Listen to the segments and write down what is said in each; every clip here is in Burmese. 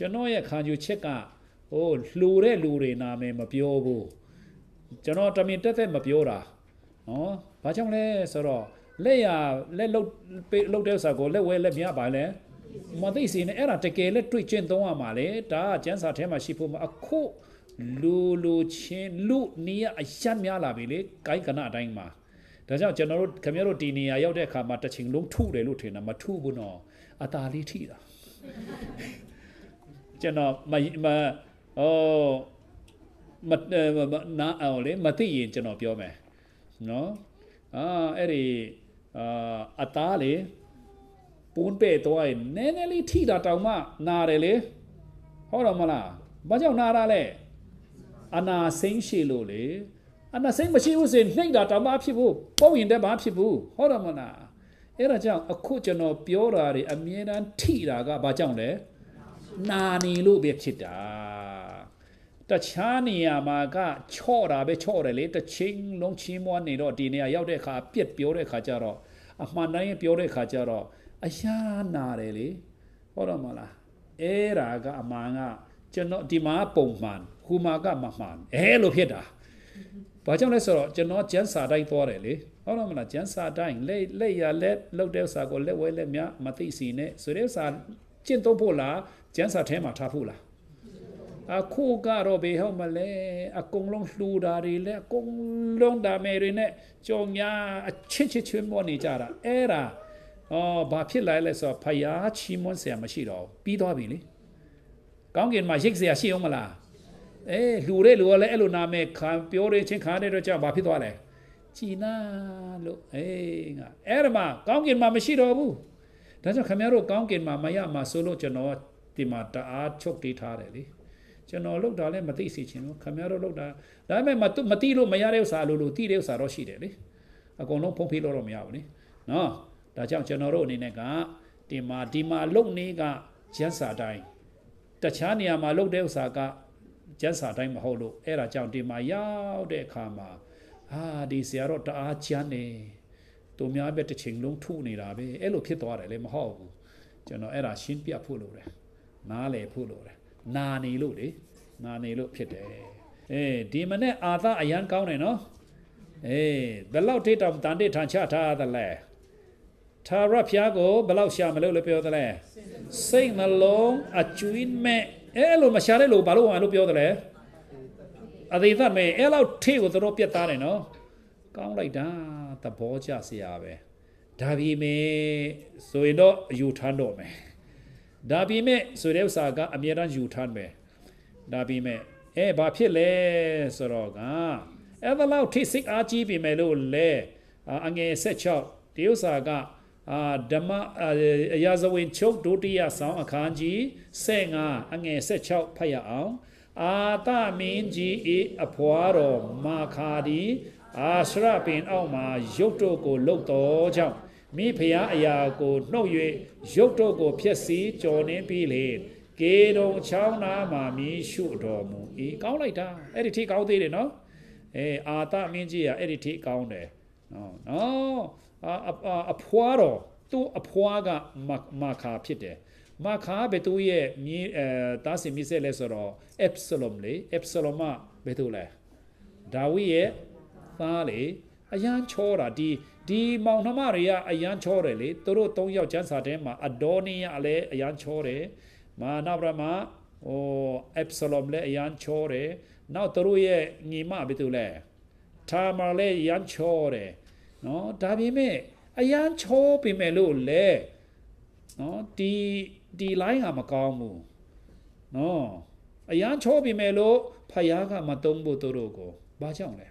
ကျွန်တော်ရဲ့ခံယူချက်ကဟိုလှူတဲ့လူတွေနာမည်မပြောဘူးကျွန်တော်တမင်တက်သက်မပြောတာနော်ဘာကြောင့်လဲဆိုတော့လက်ရလက်လုတ်လုတ်တဲ့စာကိုလက်ဝဲလက်မြပါလဲမသိစေနဲ့အဲ့ဒါတကယ်လက်တွေ့ကျင့်သုံးရမှာလေဒါကကျန်းစာထဲမှာရှိဖို့မအခုလူလူချင်းလူနေရအရှက်များလာပြီလေကိုင်းကနအတိုင်းမှာဒါကြောင့်ကျွန်တော်တို့ခင်ဗျားတို့ဒီနေရာရောက်တဲ့အခါမှာတစ်ချိန်လုံးထုတယ်လို့ထင်တာမထုဘူးနော်အตาလေးထိတာကျွန်တော်မမဟောမနာအောင်လေမသိရင်ကျွန်တော်ပြောမယ်နော်အာအဲ့ဒီအာအသားလေပွန်းပဲ့သွားရင်နည်းနည်းလေးထိတာတောင်မှနာတယ်လေဟောတော့မလားဘာကြောင့်နာတာလဲအနာစိမ့်ရှိလို့လေအနာစိမ့်မရှိဘူးစင်နှိမ့်တာတောင်မှဖြစ်ဘူးပုံရင်တည်းမဖြစ်ဘူးဟောတော့မလားအဲ့ဒါကြောင့်အခုကျွန်တော်ပြောတာတွေအမြဲတမ်းထိတာကဘာကြောင့်လဲနာနေလို့ပဲဖြစ်တာတခြားနေရာမှာကချော့တာပဲချော့တယ်လေတစ်ချိန်လုံးချင်းမွားနေတော့ဒီနေရာရောက်တဲ့အခါပြက်ပြောတဲ့အခါကျတော့အမှန်တိုင်းပြောတဲ့အခါကျတော့အရာနာတယ်လေဟောတော့မလားအဲ့ဒါကအမှန်ကကျွန်တော်ဒီမှာပုံမှန်ဟူမာကမမှန်အဲ့လိုဖြစ်တာဘာကြောင့်လဲဆိုတော့ကျွန်တော်ကျန်းစာတိုင်းသွားတယ်လေဟုတ်တော့မလားကျန်းစာတိုင်းလက်လက်ရလက်လောက်တဲ့စာကိုလက်ဝဲလက်မြမသိစီနဲ့ဆိုတဲ့စာကျင့်သုံးဖို့လားကျန်းစာထဲမှာထားဖို့လားအခုကတော့ဘေဟောက်မလဲအကုန်လုံးလှူတာတွေလဲအကုန်လုံးဒါမယ်တွေနဲ့ကြော်ညာအချင်းချင်းချင်းမောနေကြတာအဲ့ဒါအော်ဘာဖြစ်လိုက်လဲဆိုတော့ဖယားချီးမွမ်းစရာမရှိတော့ပြီးသွားပြီလေကောင်းကင်မှာရိတ်စရာရှိအောင်မလားအေးလှူတဲ့လူကလည်းအဲ့လိုနာမည်ခံပြောတဲ့ချင်းခံတဲ့တော့ကြောင့်ဘာဖြစ်သွားလဲជីနာလို့အေးငါအဲ့ဒါမှကောင်းကင်မှာမရှိတော့ဘူးဒါကြောင့်ခင်ဗျားတို့ကောင်းကင်မှာမရမှာဆိုလို့ကျွန်တော်ဒီမှာတအားချုပ်တီးထားတယ်လေကျွန်တော်လောက်တာလည်းမသိစီချင်ဘူးခင်ဗျားတို့လောက်တာဒါပေမဲ့မသိလို့မရတဲ့ဥစ္စာလို့လို့သိတဲ့ဥစ္စာတော့ရှိတယ်လေအကုန်လုံးဖုံးဖိလို့တော့မရဘူးလေနော်ဒါကြောင့်ကျွန်တော်တို့အနေနဲ့ကဒီမှာဒီမှာလုံနေကဂျန်စာတိုင်းတခြားနေရာမှာလုံတဲ့ဥစ္စာကဂျန်စာတိုင်းမဟုတ်လို့အဲ့ဒါကြောင့်ဒီမှာရောက်တဲ့အခါမှာအာဒီဆရာတော့တအားချမ်းနေသူများပဲတစ်ချိန်လုံးထုနေတာပဲအဲ့လိုဖြစ်သွားတယ်လေမဟုတ်ဘူးကျွန်တော်အဲ့ဒါရှင်းပြဖို့လိုတယ်နားလည်ဖို့လိုတယ်နာနေလို့လေနာနေလို့ဖြစ်တယ်အေးဒီမနဲ့အာသအရန်ကောင်းတယ်နော်အေးဘယ်လောက်ထိတောင်တန်တိထန်ချထားရသလဲသာရဖျားကိုဘယ်လောက်ရှာမလို့လဲပြောသလဲစိတ်နှလုံးအကျွင်းမဲ့အဲ့လိုမရှာတဲ့လို့ဘာလို့ဝင်လို့ပြောသလဲအသေးသမဲ့အဲ့လောက်ထိကိုသူတို့ပြတ်သားတယ်နော်ကောင်းလိုက်တာသဘောကျစရာပဲဒါပေမဲ့ဆိုရင်တော့ယူထမ်းတော့မယ်ဒါပေမဲ့ဆိုတဲ့ဥစ္စာက အမြဲတမ်းယူထမ်းမယ်ဒါပေမဲ့အဲဘာဖြစ်လဲဆိုတော့ကအဲ့ဒါလောက်ထိစိတ်အားကြီးပြီမဲ့လို့လေအငယ်၁၆ဒီဥစ္စာကအာဓမ္မအရာဇဝင်ချုပ်ဒုတိယဆောင်အခန်းကြီး15အငယ်16ဖတ်ရအောင်အာတမင်းကြီးအဖွာတော်မာခာဒီအာစရပင်အောက်မှာရုပ်တို့ကိုလှုပ်တော်ကြောင့်မိဖုရားအရာကိုနှုတ်၍ရုပ်တို့ကိုဖျက်ဆီးကြော်နှင်းပြီးလေကေတုံချောင်းနာမှာမီးရှို့တော်မူ၏ကောင်းလိုက်တာအဲ့ဒီထိကောင်းသေးတယ်နော်အဲအာသမင်းကြီးကအဲ့ဒီထိကောင်းတယ်နော်နော်အာအဖွာတော်သူ့အဖွာကမခါဖြစ်တယ်မခါဘယ်သူရဲ့မြေအဲတားစီမိစေလဲဆိုတော့အက်ဆလမ်လေအက်ဆလမဘယ်သူလဲဒါဝိရဲ့သားလေအရန်ချောတာဒီဒီမောင်နှမတွေကအရန်ချောတယ်လေသူတို့၃ယောက်ကျန်းစာထဲမှာအဒေါနီကလည်းအရန်ချောတယ်မာနဗရမဟိုအပ်ဆလမ်လည်းအရန်ချောတယ်နောက်သူတို့ရဲ့ညီမဘယ်သူလဲထာမာလည်းအရန်ချောတယ်နော်ဒါပေမဲ့အရန်ချောပေမဲ့လို့လေနော်ဒီဒီ line ကမကောင်းဘူးနော်အရန်ချောပေမဲ့လို့ဖယားကမတုံးဖို့သူတို့ကိုဘာကြောင့်လဲ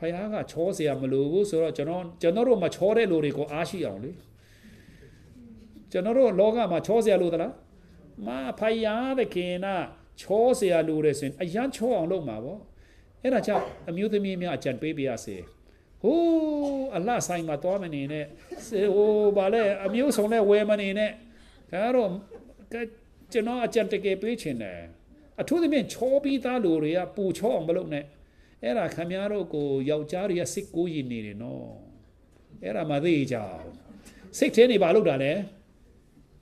ဖယားကချောเสียမလို့ဘူးဆိုတော့ကျွန်တော်ကျွန်တော်တို့မချောတဲ့လူတွေကိုအားရှိအောင်လေကျွန်တော်တို့လောကမှာချောเสียလို့သလားမဖယားသခင်ကချောเสียလို့တယ်ဆိုရင်အရန်ချောအောင်လုပ်မှာပေါ့အဲ့ဒါကြောင့်အမျိုးသမီးများအကြံပေးပြရစေဟိုးအလှဆိုင်မှာသွားမနေနဲ့ဟိုးဘာလဲအမျိုးဆုံးလဲဝယ်မနေနဲ့ဒါကတော့ကျွန်တော်အကြံတကယ်ပေးချင်တယ်အထူးသဖြင့်ချောပြီးသားလူတွေကပူချောအောင်မလုပ်နဲ့အဲ့ဒါခမရတို့ကိုယောက်ျားတွေကစိတ်ကိုးရင်နေတယ်နော်အဲ့ဒါမသိကြဘူးစိတ်ထဲနေပါလို့တာလဲ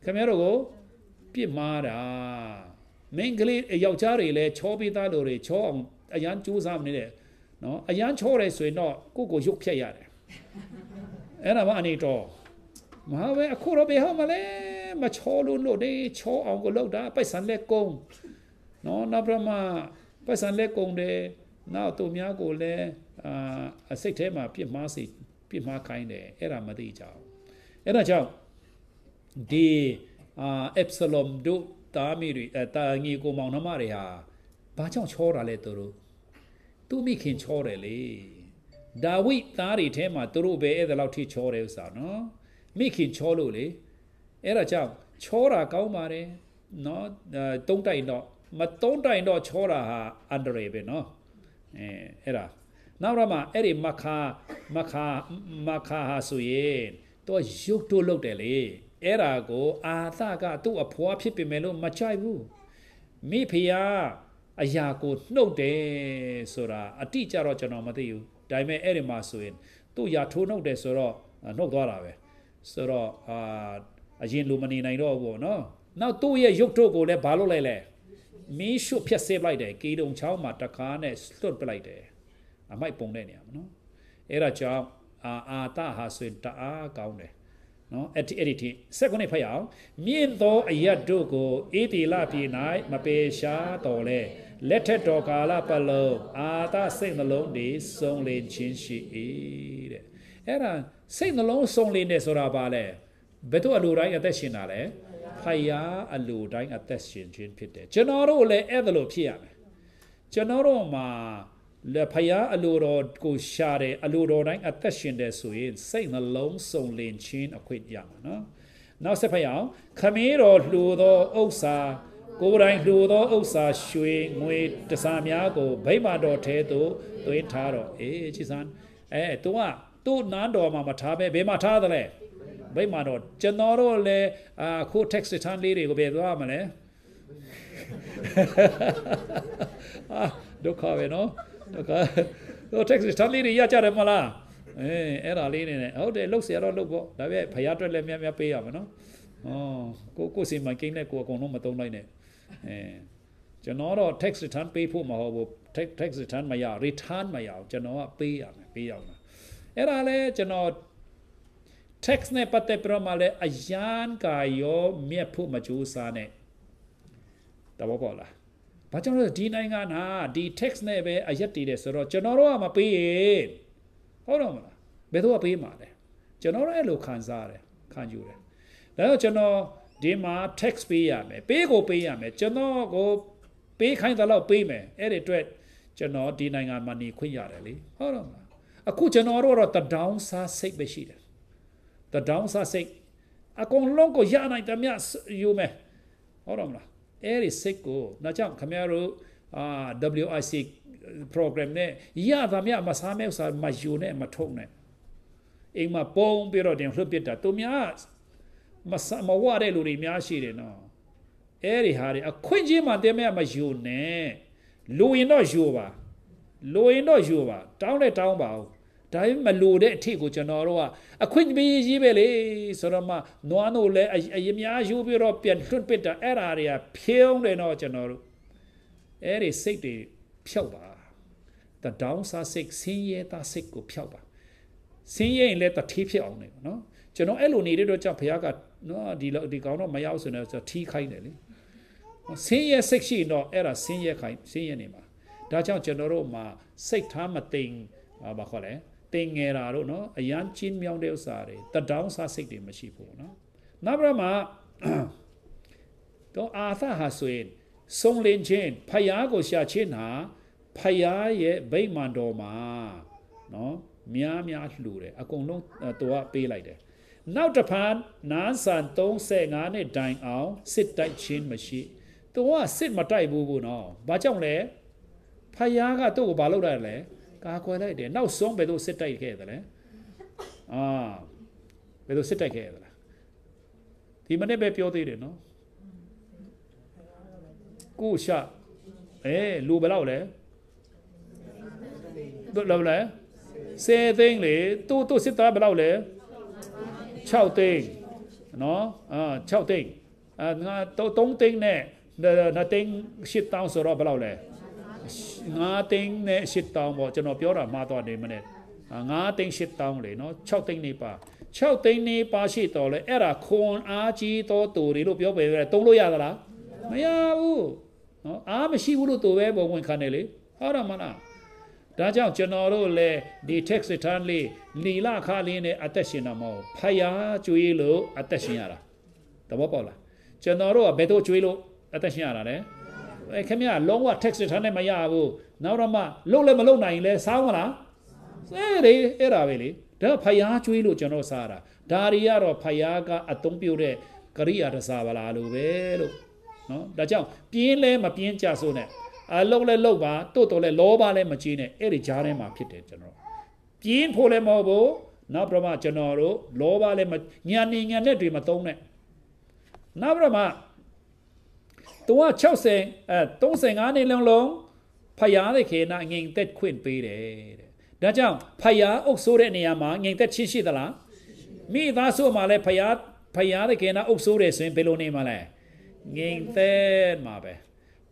ခမရတို့ကိုပြစ်မှားတာမင်းကလေးယောက်ျားတွေလည်းချောပေးသားလို့တွေချောအောင်အရန်ကြိုးစားမနေတယ်နော်အရန်ချောတယ်ဆိုရင်တော့ကိုကိုရုပ်ဖြက်ရတယ်အဲ့ဒါမှအနေတော်မဟာပဲအခုတော့ဘယ်ဟောမလဲမချောလို့လို့တယ်ချောအောင်ကိုလောက်တာပိုက်ဆံလက်ကုန်းနော်နောက်ပြမပိုက်ဆံလက်ကုန်းတယ်နောက်သူများကိုလည်းအာအစိတ်ထဲမှာပြစ်မှားစီပြစ်မှားခိုင်းတယ်အဲ့ဒါမသိကြဘူးအဲ့ဒါကြောင့်ဒီအာအက်ဆလမ်ဒုတာမီတွေအတာငီကိုမောင်နှမတွေဟာဘာကြောင့်ချောတာလဲသူတို့သူမိခင်ချောတယ်လေဒါဝိသားတွေထဲမှာသူတို့ပဲအဲ့ဒါလောက်ထိချောတယ်ဥစားနော်မိခင်ချောလို့လေအဲ့ဒါကြောင့်ချောတာကောင်းပါတယ်နော်တုံးတိုင်တော့မတုံးတိုင်တော့ချောတာဟာအန္တရာယ်ပဲနော်အဲအဲ့ဒါနောက်ရမှာအဲ့ဒီမခါမခါမခါဟာဆိုရင်တော့ရုပ်တို့လောက်တယ်လေအဲ့ဒါကိုအာသကသူ့အဖွားဖြစ်ပေမဲ့လို့မချိုက်ဘူးမိဖုရားအရာကိုနှုတ်တယ်ဆိုတာအတိကြတော့ကျွန်တော်မသိဘူးဒါပေမဲ့အဲ့ဒီမှာဆိုရင်သူ့ရာထိုးနှုတ်တယ်ဆိုတော့နှုတ်သွားတာပဲဆိုတော့အာအရင်လိုမနေနိုင်တော့ဘူးပေါ့နော်နောက်သူ့ရဲ့ရုပ်တို့ကိုလည်းဘာလုပ်လိုက်လဲမင်းရှုဖြတ်ဆဲလိုက်တယ်ကေတုံချောင်းမှာတကားနဲ့လွတ်ပလိုက်တယ်အမိုက်ပုံတဲ့နေရာမနော်အဲ့ဒါကြောင့်အာအာတဟာဆိုရင်တအားကောင်းတယ်နော်အဲ့ဒီအဲ့ဒီဆက်ခုနှစ်ဖတ်ရအောင်မြင့်သောအရတ်တို့ကိုအေတီလပြည်၌မပေရှားတော်လဲလက်ထက်တော်ကာလပတ်လုံးအာတစိတ်နှလုံးတွေစုံလင်ခြင်းရှိ၏တဲ့အဲ့ဒါစိတ်နှလုံးစုံလင်တယ်ဆိုတာပါလဲဘယ်တော့အလိုတိုင်းအသက်ရှင်တာလဲဖယားအလိုတိုင်းအသက်ရှင်ခြင်းဖြစ်တယ်ကျွန်တော်တို့လည်းအဲ့ဒါလိုဖြစ်ရမယ်ကျွန်တော်တို့မှာလေဖယားအလိုတော်ကိုရှာတယ်အလိုတော်တိုင်းအသက်ရှင်တယ်ဆိုရင်စိတ်နှလုံးစုံလင်ခြင်းအခွင့်ရမှာနော်နောက်ဆက်ဖယားခမင်းတော်လှူသောဥစ္စာကိုယ်တိုင်လှူသောဥစ္စာရွှေငွေတစားများကိုဗိမာတော်ထဲသို့သွင်းထားတော့အေးချီစံအဲသူကသူ့နန်းတော်မှာမထားပဲဘယ်မှာထားသလဲဗိမာန်တော်ကျွန်တော်တို့လည်းအခု text ထမ်းလေးတွေကိုပဲသွားမလဲအာဒုက္ခပဲနော်ဒုက္ခဟို text ထမ်းလေးတွေရကြတယ်မလားအဲအဲ့ဒါလေးနေနဲ့ဟုတ်တယ်လှုပ်เสียတော့လှုပ်ပေါ့ဒါပြဘုရားအတွက်လည်းများများပေးရမယ်နော်ဩကိုကိုစီမံကိန်းနဲ့ကိုအကုန်လုံးမသုံးလိုက်နဲ့အဲကျွန်တော်တော့ text return ပေးဖို့မဟုတ်ဘူး text return မရ return မရအောင်ကျွန်တော်ကပေးရမယ်ပေးရမယ်အဲ့ဒါလဲကျွန်တော် tax နဲ့ပတ်သက်ပြီးတော့မှလည်းအရန်ကာရောမြက်ဖို့မကြိုးစားနဲ့တဘောပေါ့လားဘာကြောင့်လဲဒီနိုင်ငံဟာဒီ tax နဲ့ပဲအရက်တည်တယ်ဆိုတော့ကျွန်တော်တို့ကမပေးရင်ဟုတ်တော့မလားဘယ်သူကပေးမှာလဲကျွန်တော်တို့အဲ့လိုခံစားရတယ်ခံယူတယ်ဒါကြောင့်ကျွန်တော်ဒီမှာ tax ပေးရမယ်ပေးကိုပေးရမယ်ကျွန်တော်ကိုပေးခိုင်းတဲ့လောက်ပေးမယ်အဲ့ဒီအတွက်ကျွန်တော်ဒီနိုင်ငံမှာနေခွင့်ရတယ်လေဟုတ်တော့မလားအခုကျွန်တော်တို့ကတော့တဒေါင်းစားစိတ်ပဲရှိတယ်တဒေါင်းဆစိတ်အကုန်လုံးကိုရနိုင်တမျှယူမယ်ဟုတ်တော့မလားအဲ့ဒီစိတ်ကိုဒါကြောင့်ခင်ဗျားတို့အာ WIC program နဲ့ရတာမြမစားမဲ့စားမယူနဲ့မထုံနဲ့အိမ်မှာပုံပြီးတော့တင်လွတ်ပစ်တာသူများမစမဝတဲ့လူတွေများရှိတယ်နော်အဲ့ဒီဟာတွေအခွင့်အရေးမှတင်မဲ့မယူနဲ့လူရင်တော့ယူပါလူရင်တော့ယူပါတောင်းတဲ့တောင်းပါဦးဒါပေမဲ့မလိုတဲ့အထစ်ကိုကျွန်တော်တို့ကအခွင့်ပေးရေးပဲလေဆိုတော့မှနွားတို့လည်းအရင်များယူပြီးတော့ပြန်လွတ်ပစ်တာအဲ့ဒါတွေကဖြုံးတယ်တော့ကျွန်တော်တို့အဲ့ဒီစိတ်တွေဖြောက်ပါ the downside စိတ်ဆင်းရဲတာစိတ်ကိုဖြောက်ပါဆင်းရဲရင်လည်းတထေးဖြစ်အောင်နေပါနော်ကျွန်တော်အဲ့လိုနေတဲ့တော့ကြောင့်ဘုရားကနော်ဒီဒီကောင်တော့မရောက်ဆိုနေတော့ထီးခိုင်းတယ်လေဆင်းရဲစိတ်ရှိရင်တော့အဲ့ဒါဆင်းရဲခိုင်းဆင်းရဲနေမှာဒါကြောင့်ကျွန်တော်တို့မှာစိတ်ထားမသိမ်ဘာခေါ်လဲပင်ငယ်တာတို့နော်အရန်ချင်းမြောင်းတဲ့ဥစ္စာတွေတတောင်းစားစိတ်တွေမရှိဘူးနော်နောက်ပြမှာတော့အာသဟာဆိုရင်ဆုံးလင်းခြင်းဖယားကိုရှာခြင်းဟာဖယားရဲ့ဗိမာန်တော်မှာနော်များများလှူတယ်အကုန်လုံးသူကပေးလိုက်တယ်နောက်တစ်ဖန်နားဆန်35နဲ့တိုင်အောင်စစ်တိုက်ခြင်းမရှိသူကစစ်မတိုက်ဘူးဘူးနော်ဘာကြောင့်လဲဖယားကသူ့ကိုဘာလုပ်လိုက်လဲကာကွယ်လိုက်တယ်နောက်ဆုံးဘယ်လိုစစ်တိုက်ခဲ့သလဲအာဘယ်လိုစစ်တိုက်ခဲ့သလဲဒီမနေ့ပဲပြောသေးတယ်နော်ကိုရှာအဲလူဘယ်လောက်လဲလောက်လဲစေသိန်းလေသူ့သူ့စစ်သားဘယ်လောက်လဲ6သိန်းနော်အာ6သိန်းအာငါ3သိန်းနဲ့နာသိန်း8000ဆိုတော့ဘယ်လောက်လဲ9သိန်းနဲ့8တောင်းပေါ့ကျွန်တော်ပြောတာမှားသွားနေမနဲ့9သိန်း8တောင်းလေနော်6သိန်းနေပါ6သိန်းနေပါရှိတော်လဲအဲ့ဒါခွန်အားကြီးတော်သူတွေလို့ပြောပေမဲ့တုံးလို့ရသလားမရဘူးနော်အားမရှိဘူးလို့သူပဲပုံဝင်ခံတယ်လေဟုတ်တယ်မလားဒါကြောင့်ကျွန်တော်တို့လည်းဒီ text ထမ်းလေးလီလာခါလေးနဲ့အသက်ရှင်တာမဟုတ်ဖယားကျွေးလို့အသက်ရှင်ရတာသဘောပေါက်လားကျွန်တော်တို့ကဘယ်တော့ကျွေးလို့အသက်ရှင်ရတာလဲခင်ဗျာလုံးဝ text ထားနေမရဘူးနောက်တော့မှလုံလည်းမလုံနိုင်လဲစောင်းမလားစေးလေအဲ့ဒါပဲလေဒါဖယားကျွေးလို့ကျွန်တော်စားတာဒါတွေကတော့ဖယားကအသုံးပြုတဲ့ကရိယာတစားပါလားလို့ပဲလို့နော်ဒါကြောင့်ပြင်းလဲမပြင်းကြဆိုနဲ့အလုံးလဲလုံးပါတို့တော်လဲလောပါလဲမကြီးနဲ့အဲ့ဒီကြားထဲမှာဖြစ်တယ်ကျွန်တော်ပြင်းဖို့လဲမဟုတ်ဘူးနောက်ပြမကျွန်တော်တို့လောဘလည်းညံနေညံတဲ့တွေမသုံးနဲ့နောက်ပြမ360အဲ35နှစ်လုံးလုံးဖယားသခင်ကငြိမ်သက်ခွင့်ပေးတယ်တဲ့ဒါကြောင့်ဖယားအုပ်ဆိုးတဲ့နေရာမှာငြိမ်သက်ချင်းရှိသလားမိသားစုမှာလည်းဖယားဖယားသခင်ကအုပ်ဆိုးတယ်ဆိုရင်ဘယ်လိုနေမှာလဲငြိမ်သက်မှာပဲ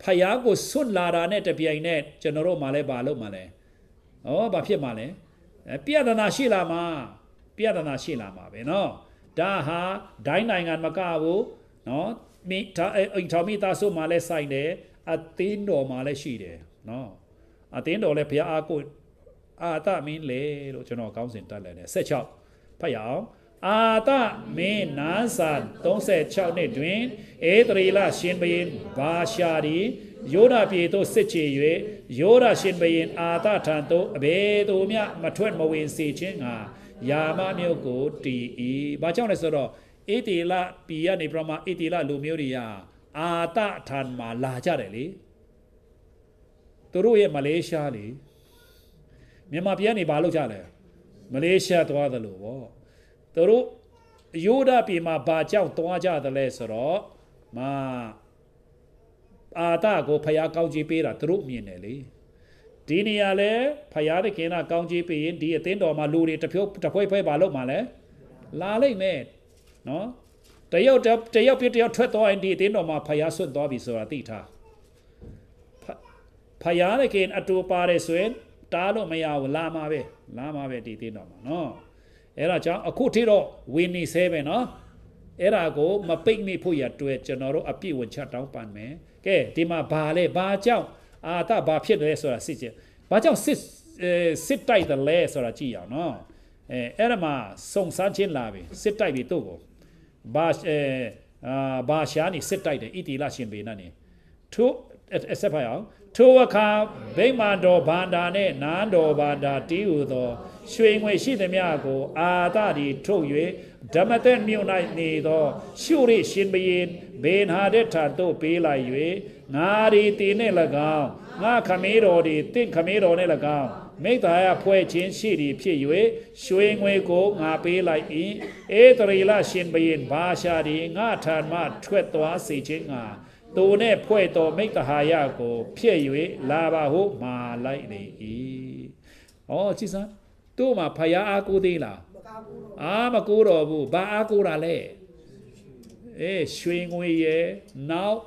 ဖယားကိုဆွတ်လာတာနဲ့တပြိုင်နက်ကျွန်တော်တို့မှလည်းပါလို့မှလည်းဩဘာဖြစ်မှလဲပြဒနာရှိလာမှာပြဒနာရှိလာမှာပဲเนาะဒါဟာဒိုင်းနိုင်ငံမကဘူးเนาะမိဒါအိမ်ထောင်မိသားစုမှာလည်းဆိုင်တယ်အသင်းတော်မှာလည်းရှိတယ်နော် အသင်းတော်လည်းဘုရားအားကိုအာတမင်းလေလို့ကျွန်တော်ကောင်းစဉ်တက်လိုက်တယ်16ဖတ်ရအောင်အာတမင်းနာဇန်36နှစ်တွင်အေသရီလရှင်ဘရင်ဘာရှာဒီယောဒပြေသို့စစ်ချေ၍ယောဒရှင်ဘရင် အာတထံသို့အဘယ်သူမျှမထွက်မဝင်စေခြင်းငါယာမမျိုးကိုတည်၏။ဘာကြောင့်လဲဆိုတော့အေတေလပီကနေပြမအေတေလလူမျိုးတွေကအာတထန်မှာလာကြတယ်လေသူတို့ရဲ့မလေးရှားလေမြန်မာပြည်ကနေဘာလုပ်ကြလဲမလေးရှားသွားသလိုပေါ့သူတို့ယူဒပြည်မှာဘာကြောင့်သွားကြသလဲဆိုတော့မအာတကိုဖယားကောင်းကြီးပေးတာသူတို့မြင်တယ်လေဒီနေရာလဲဖယားသခင်ကကောင်းကြီးပေးရင်ဒီအသင်းတော်မှာလူတွေတဖြုတ်တဖွဲဖွဲဘာလုပ်မှာလဲလာလိမ့်မယ်နော်တယောက်တယောက်ပြတယောက်ထွက်သွားရင်ဒီအတင်းတော်မှာဖယားဆွတ်သွားပြီဆိုတာသိထားဖယားလည်းခင်အတူပါတယ်ဆိုရင် တားလို့မရဘူးလာမှာပဲလာမှာပဲဒီအတင်းတော်မှာနော်အဲ့ဒါကြောင့်အခုထိတော့ဝင်းနေဆဲပဲနော်အဲ့ဒါကိုမပိတ်မိဖို့ရတွေ့ကျွန်တော်တို့အပြည့်ဝင်ချတောင်းပန်မယ်ကဲဒီမှာဘာလဲဘာကြောင့်အာတဘာဖြစ်တယ်ဆိုတာစစ်ကြည့်ဘာကြောင့်စစ်စစ်တိုက်တယ်လဲဆိုတာကြည့်ရအောင်နော်အဲအဲ့ဒါမှာစုံစမ်းချင်းလာပြီစစ်တိုက်ပြီတို့ကိုဘာအဲဘာရှာနေစစ်တိုက်တယ်ဣတိလရှင်ပေနတ်နေထို့အဆက်ဖတ်အောင်ထိုအခါဗိမာန်တော်ဘာန္တာနှင့်နန်းတော်ဘာန္တာတီးဟူသော ရွှေငွေရှိသမျှကို အာသတိထုတ်၍ဓမ္မသက်မြို့၌နေသော ရှုရိရှင်ဘရင်ဘေနဟာဒက်ထံသို့ပေးလိုက်၍ငါရီတီနှင့်၎င်းငါခမေးတော်သည်တင့်ခမေးတော်နှင့်၎င်းမိတ္တာယဖွဲ့ခြင်းရှိသည်ဖြစ်၍ရွှေငွေကိုငါပေးလိုက်၏ဧတရီလရှင်ဘရင်ဘာရှာသည်ငါထံမှထွက်သွားစေခြင်းငါသူနှင့်ဖွဲ့တော်မိတ္တဟာယကိုဖြစ်၍လာပါဟုမှာလိုက်လေ၏ဩကြည်စမ်းတို့မှာဖယားအားကိုးသေးလားအာမကိုးတော်ဘူးဘာအားကိုးတာလဲအေးရွှေငွေရဲ့နောက်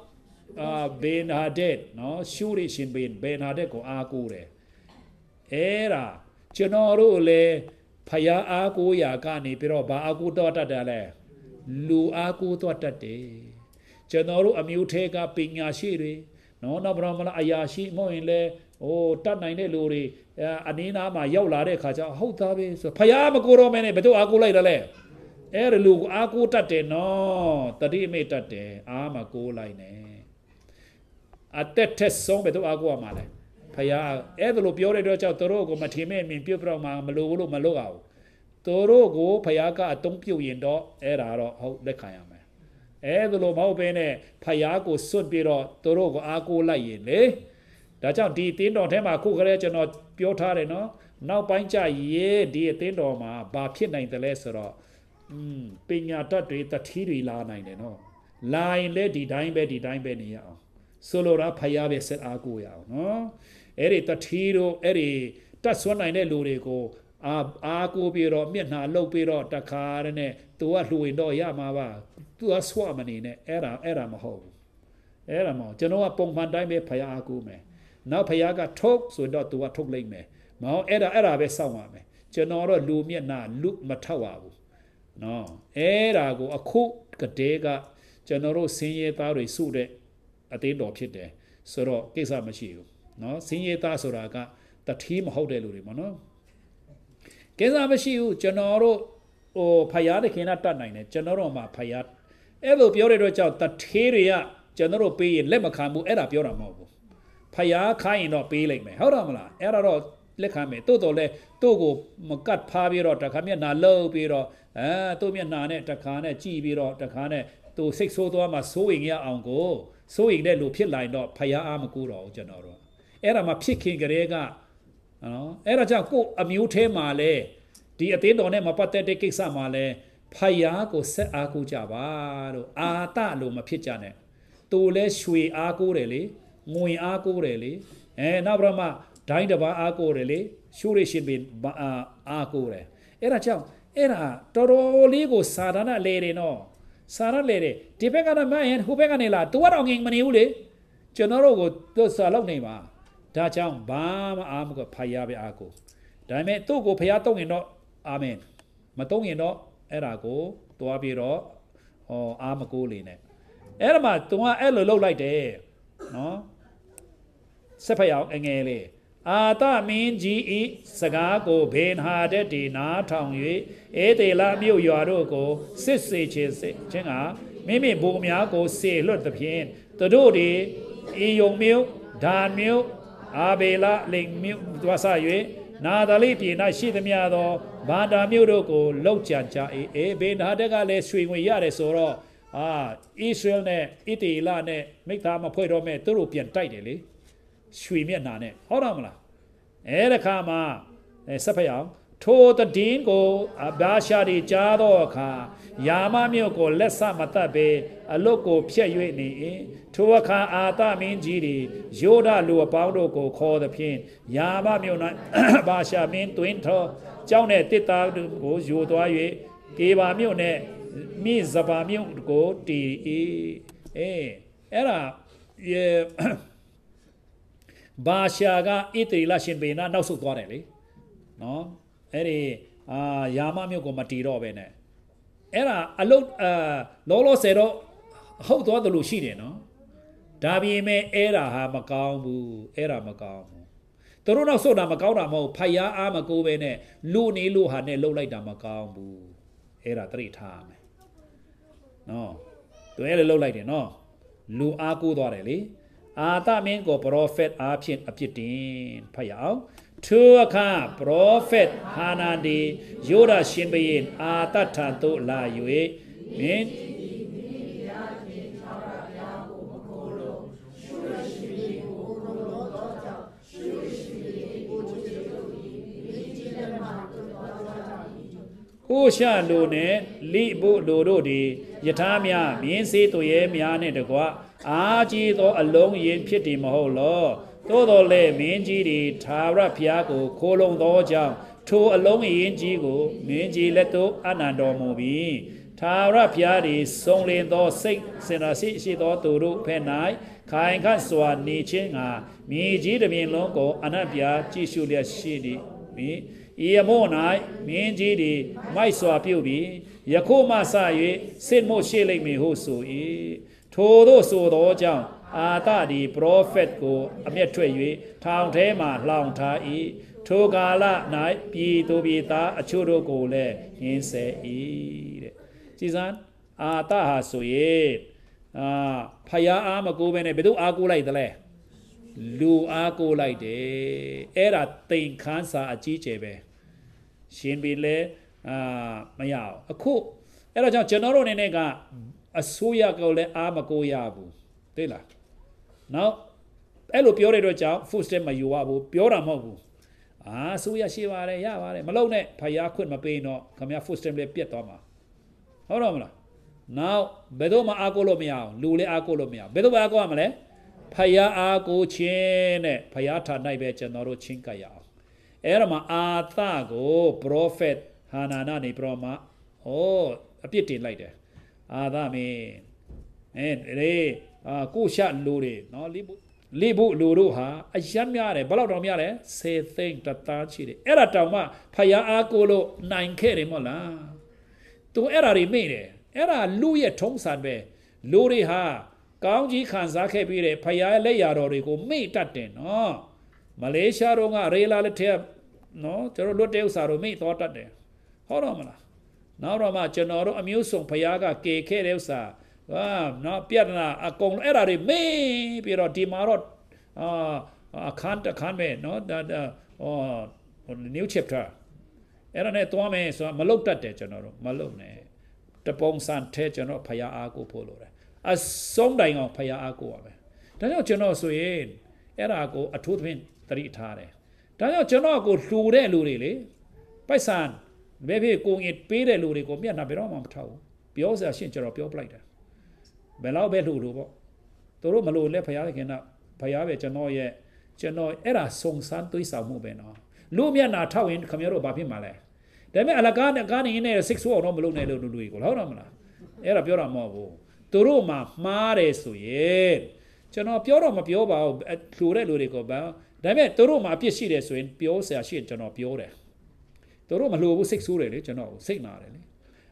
အာဘင်ဟာဒက်နော်ရှူရီရှင်ဘင်ဘင်ဟာဒက်ကိုအားကိုးတယ်အဲ့ဒါကျွန်တော်တို့လည်းဖယားအားကိုရာကနေပြီးတော့ဘာအားကိုတော့တတ်တယ်လဲလူအားကိုတော့တတ်တယ်ကျွန်တော်တို့အမျိုးထဲကပညာရှိတွေနော်တော့ဘရမလားအရာရှိမဟုတ်ရင်လည်းဟိုတတ်နိုင်တဲ့လူတွေအနည်းနာမှာရောက်လာတဲ့ခါကျဟုတ်သားပဲဆိုဖယားမကိုတော့မင်းနဲ့ဘယ်သူအားကိုလိုက်တာလဲအဲ့ဒီလူကိုအားကိုတတ်တယ်နော်တတိမေတတ်တယ်အားမကိုလိုက်နဲ့အသက်ထက်ဆုံးဘယ်သူအားကိုရမှာလဲဖယားအဲ့ဒါလို့ပြောတဲ့တော့ကြောင့်တို့ကိုမထင်မဲ့မြင်ပြုတ်ပြောက်မှာမလို့လို့မလို့အောင်တို့ကိုဖယားကအတုံးပြုတ်ရင်တော့အဲ့ဒါတော့ဟုတ်လက်ခံရမယ်အဲ့ဒါလို့မဟုတ်ဘဲနဲ့ဖယားကိုစွန့်ပြီးတော့တို့ကိုအားကိုးလိုက်ရင်လေဒါကြောင့်ဒီအသင်းတော်ထဲမှာခုခရဲကျွန်တော်ပြောထားတယ်နော်နောက်ပိုင်းကြရေဒီအသင်းတော်မှာဘာဖြစ်နိုင်တယ်လဲဆိုတော့อืมပညာတတ်တွေတတိတွေလာနိုင်တယ်နော်လာရင်လည်းဒီတိုင်းပဲဒီတိုင်းပဲနေရအောင်ဆိုလိုတာဖယားပဲဆက်အားကိုရအောင်နော်အဲ့ဒီတထီတို့အဲ့ဒီတတ်ဆွနိုင်တဲ့လူတွေကိုအာအာကိုပြီးတော့မျက်နှာလှုပ်ပြီးတော့တခါတည်းနဲ့သူကလှူရင်တော့ရမှာပါသူကဆွမနေနဲ့အဲ့ဒါအဲ့ဒါမဟုတ်ဘူးအဲ့ဒါမဟုတ်ကျွန်တော်ကပုံမှန်တိုင်းပဲဖရာအကူမယ်နောက်ဖရာကထုတ်ဆိုတော့သူကထုတ်လိုက်မယ်မဟုတ်အဲ့ဒါအဲ့ဒါပဲစောင့်ပါမယ်ကျွန်တော်တော့လူမျက်နှာလူမထောက်ပါဘူးနော်အဲ့ဒါကိုအခုကတည်းကကျွန်တော်တို့ဆင်းရဲသားတွေစုတဲ့အသေးတော်ဖြစ်တယ်ဆိုတော့ကိစ္စမရှိဘူးနော်စင်းရဲသားဆိုတာကတထီးမဟုတ်တဲ့လူတွေပေါ့နော်ကိစ္စမရှိဘူးကျွန်တော်တို့ဟိုဖယားတခင်ကတတ်နိုင်တယ်ကျွန်တော်တို့မှဖယားအဲ့လိုပြောတဲ့အတွက်ကြောင့်တထေးတွေကကျွန်တော်တို့ပေးရင်လက်မခံဘူးအဲ့ဒါပြောတာမဟုတ်ဘူးဖယားခိုင်းရင်တော့ပေးလိုက်မယ်ဟုတ်တယ်မလားအဲ့ဒါတော့လက်ခံမယ်တို့တော်လဲသူ့ကိုမကတ်ဖားပြီးတော့တခါမျက်နှာလှုပ်ပြီးတော့အဲသူ့မျက်နှာနဲ့တခါနဲ့ကြည့်ပြီးတော့တခါနဲ့သူ့စိတ်ဆိုးသွားမှစိုးရင်ရအောင်ကိုစိုးရင်တဲ့လူဖြစ်လာရင်တော့ဖယားအားမကူတော့ဘူးကျွန်တော်တို့အဲ့ဒါမှဖြစ်ခင်ကလေးကနော်အဲ့ဒါကြောင့်ကို့အမျိုးထဲမှာလဲဒီအသေးတော်နဲ့မပတ်သက်တဲ့ကိစ္စမှာလဲဖယားကိုဆက်အားကိုးကြပါလို့အာတလို့မဖြစ်ကြနဲ့သူလဲရွှေအားကိုးတယ်လေငွေအားကိုးတယ်လေအဲနောက်ပြမဒိုင်းတစ်ပါးအားကိုးတယ်လေရှုရရှင်ပင်အားကိုးတယ်အဲ့ဒါကြောင့်အဲ့ဒါတော်တော်လေးကိုစာရဏလဲတယ်နော်စာရလဲတယ်ဒီဘက်ကတော့မရင်ဟိုဘက်ကနေလာတူတော့ငင်မနေဘူးလေကျွန်တော်တို့ကိုသူစာလောက်နေပါဒါကြောင့်ဘာမှအားမကဖယားပဲအားကိုဒါပေမဲ့သူ့ကိုဖယားတုံးရင်တော့အာမင်မတုံးရင်တော့အဲ့ဒါကိုတွားပြီးတော့ဟောအာမကိုလေးနဲ့အဲ့ဒါမှသူကအဲ့လိုလှုပ်လိုက်တယ်နော်ဆက်ဖက်အောင်အငယ်လေးအာသမင်းကြီးဤစကားကိုဘေနဟာတဲ့ဒီနာထောင်၍အေတေလာမြို့ရွာတို့ကိုစစ်စေခြင်းစေခြင်းကမိမိဘုံများကိုစေလွတ်သဖြင့်သူတို့ဒီဤယုံမြို့ဒါမျိုးအာဘေလလိမ်မြို့သွားဆ၍နာသလိပြေ၌ရှိသမျှသောဘာတာမြို့တို့ကိုလောက်ကြံကြ၏အေဘေနာဒက်ကလည်းရွှေငွေရတယ်ဆိုတော့အာဣသရေလနဲ့ဣတေလနဲ့မိသားမဖွဲ့တော့မဲ့သူတို့ပြန်တိုက်တယ်လေရွှေမျက်နာနဲ့ဟုတ်တော့မလားအဲဒါခါမှာဆက်ဖက်အောင်ထိုတည်င်းကိုအဘာရှာတီကြားသောအခါယာမမြို့ကိုလက်ဆမတတ်ပေအလုတ်ကိုဖျက်၍နေ၏ထိုအခါအာသမင်းကြီးသည်ယိုဒလူအပေါင်းတို့ကိုခေါ်သည်ဖြင့်ယာမမြို့၌ဘာရှာမင်းတွင်ထောကြောင်းနှင့်တစ်သားတို့ကိုယိုသွား၍ကေဘာမြို့နှင့်မိဇဘာမြို့ကိုတည်၏အေးအဲ့ဒါယေဘာရှာကအစ်တရီလရှင်ဘေနာနောက်ဆုတ်သွားတယ်လေနော်အဲ့ဒီအာယာမမြို့ကိုမတီတော့ပဲနဲ့အဲ့ဒါအလုတ်အာလောလောဆယ်တော့ဟုတ်သွားတယ်လို့ရှိတယ်နော်ဒါပြင်မဲ့အဲ့ဒါဟာမကောင်းဘူးအဲ့ဒါမကောင်းဘူးသူတို့နောက်ဆုတ်တာမကောင်းတာမဟုတ်ဖယားအားမကိုးပဲနဲ့လူနေလို့ဟာနဲ့လှုပ်လိုက်တာမကောင်းဘူးအဲ့ဒါတရိထားမယ်နော်သူအဲ့လိုလှုပ်လိုက်တယ်နော်လူအားကိုးသွားတယ်လေအာတမင်းကိုပရောဖက်အားဖြင့်အပြစ်တင်ဖယားအောင်ထိုအခါပရောဖက်ဟာနာဒီယောဒရှင်ဘရင်အာတထံသို့လာ၍မင်းအိုရှာလိုနဲ့လိဘို့လိုတို့သည်ယထာများမြင်းစေးတို့ရဲ့များနဲ့တကွာအာကြီးသောအလုံးရင်ဖြစ်တယ်မဟုတ်လော။သို့တော်လည်းမင်းကြီးတွေသာရဘုရားကိုခိုးလုံသောကြောင့်ထိုအလုံးအရင်ကြီးကိုမင်းကြီးလက်သို့အနန္တော်မူပြီးသာရဘုရားသည်ဆုံးလင်းသောစိတ်စင်တော်ရှိရှိသောသူတို့ဖဲ့၌ခိုင်ခန့်စွာနေခြင်းကမြေကြီးတစ်ပြင်လုံးကို အနတ်ဘုရားကြည်ရှုလျက်ရှိသည်မိဤအမို့၌မင်းကြီးသည်မိုက်စွာပြုပြီးယခုမှစ၍စစ်မို့ရှိလိမ့်မည်ဟုဆို၏ထိုတို့ဆိုသောကြောင့်အာတဒီပရောဖက်ကိုအမျက်ထွက်၍ထောင်ထဲမှလောင်ထား၏ထိုကာလ၌ပြည်သူပြည်သားအချို့တို့ကိုလည်းရင်းစေ၏တဲ့ကြည်စမ်းအာတဟာဆိုရင်အာဖယားအားမကိုးပဲနဲ့ဘယ်သူအားကိုးလိုက်သလဲလူအားကိုးလိုက်တယ်အဲ့ဒါတိမ်ခန်းစာအကြီးကျယ်ပဲရှင်းပြီလေအာမရအောင်အခုအဲ့တော့ကျွန်တော်တို့အနေနဲ့ကအစိုးရကလည်းအားမကိုးရဘူးသိလားနောက်အဲ့လိုပြောတဲ့အတွက်ကြောင့် food step မယူရဘူးပြောတာမဟုတ်ဘူးအာစိုးရရှိပါတယ်ရပါတယ်မလုံနဲ့ဖယားခွင့်မပေးတော့ခမရ food step လည်းပြတ်သွားမှာဟုတ်တော့မလား now ဘယ်တော့မှအားကိုးလို့မရအောင်လူလည်းအားကိုးလို့မရအောင်ဘယ်တော့မှအားကိုးရမလဲဖယားအားကိုးခြင်းနဲ့ဖယားထာ၌ပဲကျွန်တော်တို့ချင်းကပ်ရအောင်အဲ့ဒါမှာအာသကို prophet ဟာနာနာနေပြောမှာဩအပြစ်တင်လိုက်တယ်အာသမင်းအဲရေအာကိုရှလိုတယ်နော်လေးဖို့လေးဖို့လိုတို့ဟာအယက်များတယ်ဘယ်လောက်တောင်များလဲ10သိန်းတသားချီတယ်အဲ့ဒါတောင်မှဖယားအားကိုလို့နိုင်ခဲ့တယ်မဟုတ်လားသူအဲ့ဒါတွေမေ့တယ်အဲ့ဒါလူရဲ့ထုံးစံပဲလူတွေဟာကောင်းကြီးခံစားခဲ့ပြီးတယ်ဖယားလက်ရတော်တွေကိုမေ့တတ်တယ်နော်မလေးရှားတို့ကရေလာလက်ထက်နော်ကျွန်တော်လွတ်တဲ့ဥစ္စာတို့မေ့တော်တတ်တယ်ဟုတ်တော့မလားနောက်တော့မှကျွန်တော်တို့အမျိုးစုံဖယားကကေခဲ့တဲ့ဥစ္စာဟာနော်ပြဒနာအကုန်အဲ့ဒါတွေမင်းပြီးတော့ဒီမှာတော့အာအခန်းတစ်ခန်းပဲနော်ဒါဒါဟော new chapter အဲ့ဒါနဲ့သွားမယ်ဆိုတော့မလုတ်တတ်တယ်ကျွန်တော်တို့မလုတ်နဲ့တပုံစံထဲကျွန်တော်ဖရာအားကိုဖို့လိုတယ်အဆုံးတိုင်အောင်ဖရာအားကိုရမယ်ဒါကြောင့်ကျွန်တော်ဆိုရင်အဲ့ဒါကိုအထူးသဖြင့်သတိထားတယ်ဒါကြောင့်ကျွန်တော်ကိုလှူတဲ့လူတွေလေပိုက်ဆံဘယ်ဖြစ်ကိုငင်ပေးတဲ့လူတွေကိုမျက်နှာဘယ်တော့မှမထောက်ဘူးပြောစရာရှင့်ကျွန်တော်ပြောပလိုက်တာဘယ်လောက်ပဲလို့လို့ပေါ့သူတို့မလို့လဲဖရာသခင်ကဖရာပဲကျွန်တော်ရဲ့ကျွန်တော်အဲ့ဒါစုံစမ်းတွေးဆောင်မှုပဲနော်လူမျက်နာထောက်ရင်ခင်ဗျားတို့ဘာဖြစ်မှာလဲဒါပေမဲ့အလကားနဲ့ကားနေနေ6ဆိုးအောင်တော့မလုပ်နိုင်လို့လူတွေကိုဟုတ်တော့မလားအဲ့ဒါပြောတာမဟုတ်ဘူးသူတို့မှမှားတယ်ဆိုရင်ကျွန်တော်ပြောတော့မပြောပါဘူးလူတဲ့လူတွေကဘာဒါပေမဲ့သူတို့မှအပြစ်ရှိတယ်ဆိုရင်ပြောစရာရှိရင်ကျွန်တော်ပြောတယ်သူတို့မလိုဘူးစိတ်ဆိုးတယ်လေကျွန်တော်စိတ်နာတယ်လေ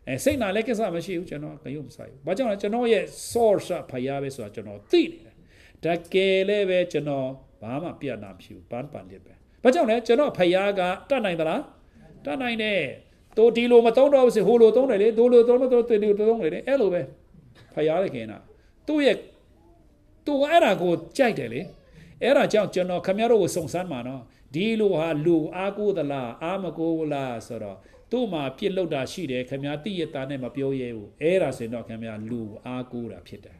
အဲစိတ်နာလည်းကိစ္စမရှိဘူးကျွန်တော်ကယုံမဆိုင်ဘူးဘာကြောင့်လဲကျွန်တော်ရဲ့ source ဖရားပဲဆိုတာကျွန်တော်သိနေတယ်တကယ်လည်းပဲကျွန်တော်ဘာမှပြတ်နာမရှိဘူးပန်းပန်လက်ပဲဘာကြောင့်လဲကျွန်တော်ဖရားကတတ်နိုင်သလားတတ်နိုင်တယ်တို့ဒီလိုမသုံးတော့ဘူးစေဟိုလိုသုံးတယ်လေတို့လိုသုံးတော့တို့ဒီလိုသုံးတယ်လေအဲ့လိုပဲဖရားလည်းခင်တာသူ့ရဲ့သူကအဲ့ဒါကိုကြိုက်တယ်လေအဲ့ဒါကြောင့်ကျွန်တော်ခမရတို့ကိုစုံစမ်းမှာနော်ဒီလိုဟာလူအားကိုးသလားအားမကိုးလားဆိုတော့့မှာပြစ်လုတာရှိတယ်ခင်ဗျာတိရတာနဲ့မပြောရဲဘူးအဲ့ဒါဆိုရင်တော့ခင်ဗျာလူအားကိုးတာဖြစ်တယ်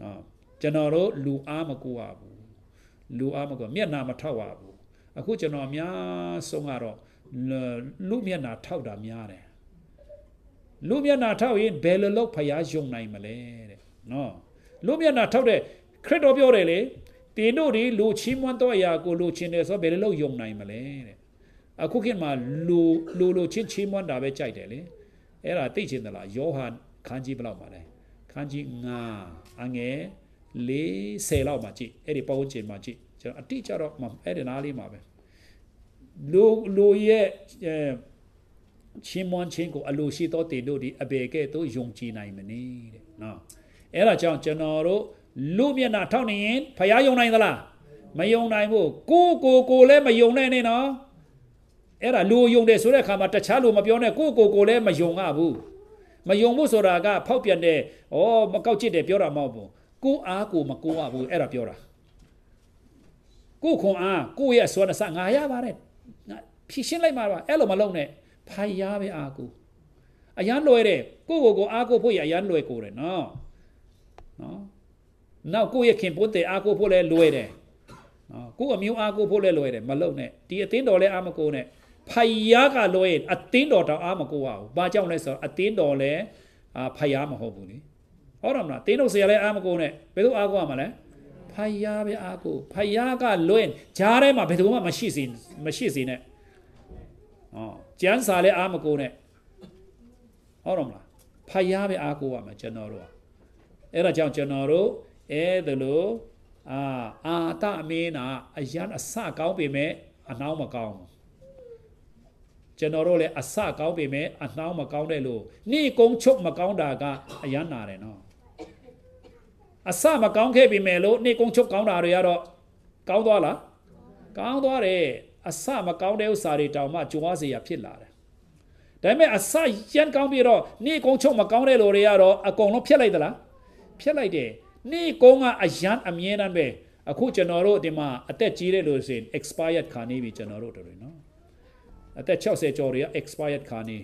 နော်ကျွန်တော်တို့လူအားမကိုးရဘူးလူအားမကိုးမျက်နာမထောက်ရဘူးအခုကျွန်တော်အများဆုံးကတော့လူမျက်နာထောက်တာများတယ်လူမျက်နာထောက်ရင်ဘယ်လိုလုပ်ဖျားယုံနိုင်မလဲတဲ့နော်လူမျက်နာထောက်တဲ့ခရစ်တော်ပြောတယ်လေတင်းတို့တွေလူချင်းမွန်းတော့အရာကိုလူချင်းတယ်ဆိုဘယ်လိုလုပ်ယုံနိုင်မလဲတဲ့အခုခေတ်မှာလိုလိုလိုချင်းချီးမွမ်းတာပဲကြိုက်တယ်လေအဲ့ဒါသိချင်သလားယောဟန်ခန်းကြီးဘယ်လောက်ပါလဲခန်းကြီး9အငယ်40လောက်မှာကြည့်အဲ့ဒီပုံချင်မှာကြည့်ကျွန်တော်အတိအကျတော့အဲ့ဒီနားလေးမှာပဲလိုလိုရဲ့ချင်းမွန်ချင်းကိုအလိုရှိသောတေတို့ဒီအဘေကဲ့သို့ယုံကြည်နိုင်မနည်းတဲ့နော်အဲ့ဒါကြောင့်ကျွန်တော်တို့လူမျက်နှာထောက်နေရင်ဖျားယုံနိုင်သလားမယုံနိုင်ဘူးကိုကိုကိုလည်းမယုံနဲ့နဲ့နော်အဲ့ဒါလူယုံတယ်ဆိုတဲ့အခါမှာတခြားလူမပြောနဲ့ကိုကိုကိုလည်းမယုံရဘူးမယုံဘူးဆိုတာကဖောက်ပြန်တဲ့ဩမကောက်ချစ်တယ်ပြောတာမဟုတ်ဘူးကိုအားကိုမကိုရဘူးအဲ့ဒါပြောတာကိုခွန်အားကိုရဲ့စွမ်းနှစငါရပါတယ်ငါဖြည့်ရှင်းလိုက်မှာပါအဲ့လိုမလုပ်နဲ့ဖိုင်ရပဲအားကိုအရန်လွယ်တယ်ကိုကိုကိုအားကိုဖို့ရအရန်လွယ်ကိုတယ်နော်နော်နောက်ကိုရဲ့ခင်ပွတ်တဲ့အားကိုဖို့လဲလွယ်တယ်နော်ကိုအမျိုးအားကိုဖို့လဲလွယ်တယ်မလုပ်နဲ့ဒီအသင်းတော်လဲအားမကိုနဲ့ဖယားကလောရဲ့အသင်းတော်တောင်အားမကိုရဘူး။ဘာကြောင့်လဲဆိုတော့အသင်းတော်လည်းအာဖယားမဟုတ်ဘူးလေ။ဟုတ်တယ်မလား။တင်းတော်ဆရာလည်းအားမကိုနဲ့ဘယ်သူအားကိုရမှာလဲ။ဖယားပဲအားကိုဖယားကလွင်ဂျားထဲမှာဘယ်သူမှမရှိစေမရှိစေနဲ့။ဟောကျန်းစာလည်းအားမကိုနဲ့။ဟုတ်တယ်မလား။ဖယားပဲအားကိုရမှာကျွန်တော်တို့က။အဲ့ဒါကြောင့်ကျွန်တော်တို့အဲဒါလို့အာအာတမင်းနာအရန်အစကောင်းပေမဲ့အနှောင်းမကောင်းဘူး။ကျွန်တော်တို့လည်းအစကောင်းပေမဲ့အနှောင်းမကောင်းတဲ့လို့နေကုန်းချုပ်မကောင်းတာကအရန်နာတယ်နော်အစမကောင်းခဲ့ပေမဲ့လို့နေကုန်းချုပ်ကောင်းတာတွေကတော့ကောင်းသွားလားကောင်းသွားတယ်အစမကောင်းတဲ့ဥစ္စာတွေတောင်မှကြွားเสียဖြစ်လာတယ်ဒါပေမဲ့အစရန်ကောင်းပြီးတော့နေကုန်းချုပ်မကောင်းတဲ့လူတွေကတော့အကုန်လုံးဖျက်လိုက်သလားဖျက်လိုက်တယ်နေကုန်းကအရန်အမြဲတမ်းပဲအခုကျွန်တော်တို့ဒီမှာအသက်ကြီးတဲ့လူတွေဆိုရင် expired ခါနေပြီကျွန်တော်တို့တို့နော်အသက်60ကျော်တွေက expired ခါနေ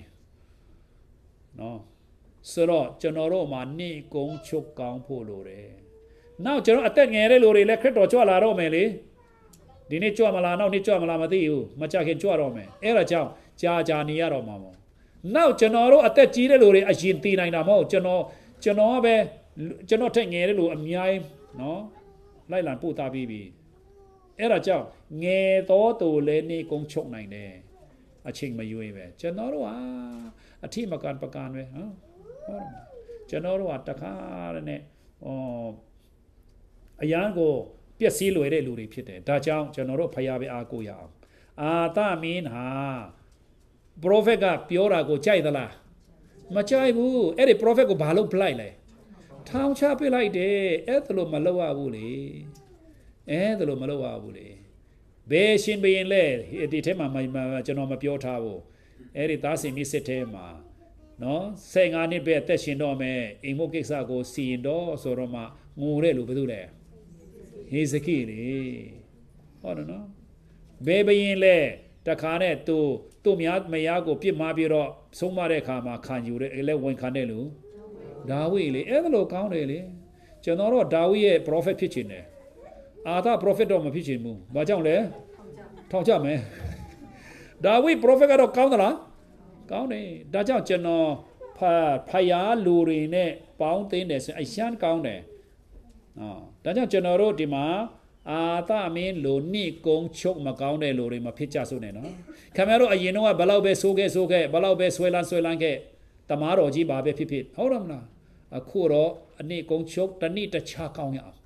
နော်ဆိုတော့ကျွန်တော်တို့မှာနေကုံချုပ်ကောင်းဖို့လိုတယ်နောက်ကျွန်တော်အသက်ငယ်တဲ့လူတွေလည်းခရစ်တော်ကြွလာတော့မယ်လေဒီနေ့ကြွမလားနောက်နေ့ကြွမလားမသိဘူးမကြခင်ကြွတော့မယ်အဲ့ဒါကြောင့်ကြာကြာနေရတော့မှာပေါ့နောက်ကျွန်တော်တို့အသက်ကြီးတဲ့လူတွေအရင်တည်နိုင်တာမဟုတ်ကျွန်တော်ကျွန်တော်ပဲကျွန်တော်ထက်ငယ်တဲ့လူအများကြီးနော်လိုက်လံပို့သားပြီးပြီအဲ့ဒါကြောင့်ငယ်တော်သူလည်းနေကုံချုပ်နိုင်တယ်အချိန်မယူရင်ပဲကျွန်တော်တို့ဟာအထိမကန်ပကန်ပဲဟမ်ဟောကျွန်တော်တို့ဟာတခါတည်းနဲ့ဟောအရန်ကိုပျက်စီးလွယ်တဲ့လူတွေဖြစ်တယ်ဒါကြောင့်ကျွန်တော်တို့ဖရားပဲအားကိုရအောင်အာသမင်းဟာပရိုဖက်ကပြောတာကိုကြိုက်သလားမကြိုက်ဘူးအဲ့ဒီပရိုဖက်ကိုဘာလို့ဖလိုက်လဲထောင်ချပစ်လိုက်တယ်အဲ့ဒါလို့မလုပ်ရဘူးလေအဲ့ဒါလို့မလုပ်ရဘူးလေဘယ်ရှင်ဘရင်လဲဒီထဲမှာကျွန်တော်မပြောထားဘူးအဲ့ဒီသားစင်မြစ်စစ်ထဲမှာနော်15နှစ်ပဲအသက်ရှင်တော့မယ်အိမ်မုတ်ကိစ္စကိုစီရင်တော့ဆိုတော့မှငိုတဲ့လူဘယ်သူလဲဟေဇကိလေဟုတ်တယ်နော်ဘယ်ဘရင်လဲတခါနဲ့သူသူ့များမယားကို ပြစ်မှားပြီးတော့ဆုံးမတဲ့ခါမှာခံယူတယ်အဲ့လဲဝန်ခံတဲ့လူဒါဝိလေအဲ့လိုကောင်းတယ်လေကျွန်တော်တော့ဒါဝိရဲ့ prophet ဖြစ်ချင်တယ်အာသာ prophet တော့မဖြစ်ချင်ဘူးဘာကြောင့်လဲထောင်ကြမယ်ဒါဝိ prophet ကတော့ကောင်းသလားကောင်းတယ်ဒါကြောင့်ကျွန်တော်ဖဖယားလူတွေနဲ့ပေါင်းသင်းတယ်ဆိုအရှမ်းကောင်းတယ်နော်ဒါကြောင့်ကျွန်တော်တို့ဒီမှာအာသမင်းလူနိကုံချုပ်မကောင်းတဲ့လူတွေမဖြစ်ကြဆိုနဲ့နော်ခင်ဗျားတို့အရင်တော့ဘလောက်ပဲဆိုးခဲ့ဆိုးခဲ့ဘလောက်ပဲဆွဲလန်းဆွဲလန်းခဲ့တမားတော်ကြီးပါပဲဖြစ်ဖြစ်ဟုတ်တယ်မလားအခုတော့အနိကုံချုပ်တနည်းတခြားကောင်းရအောင်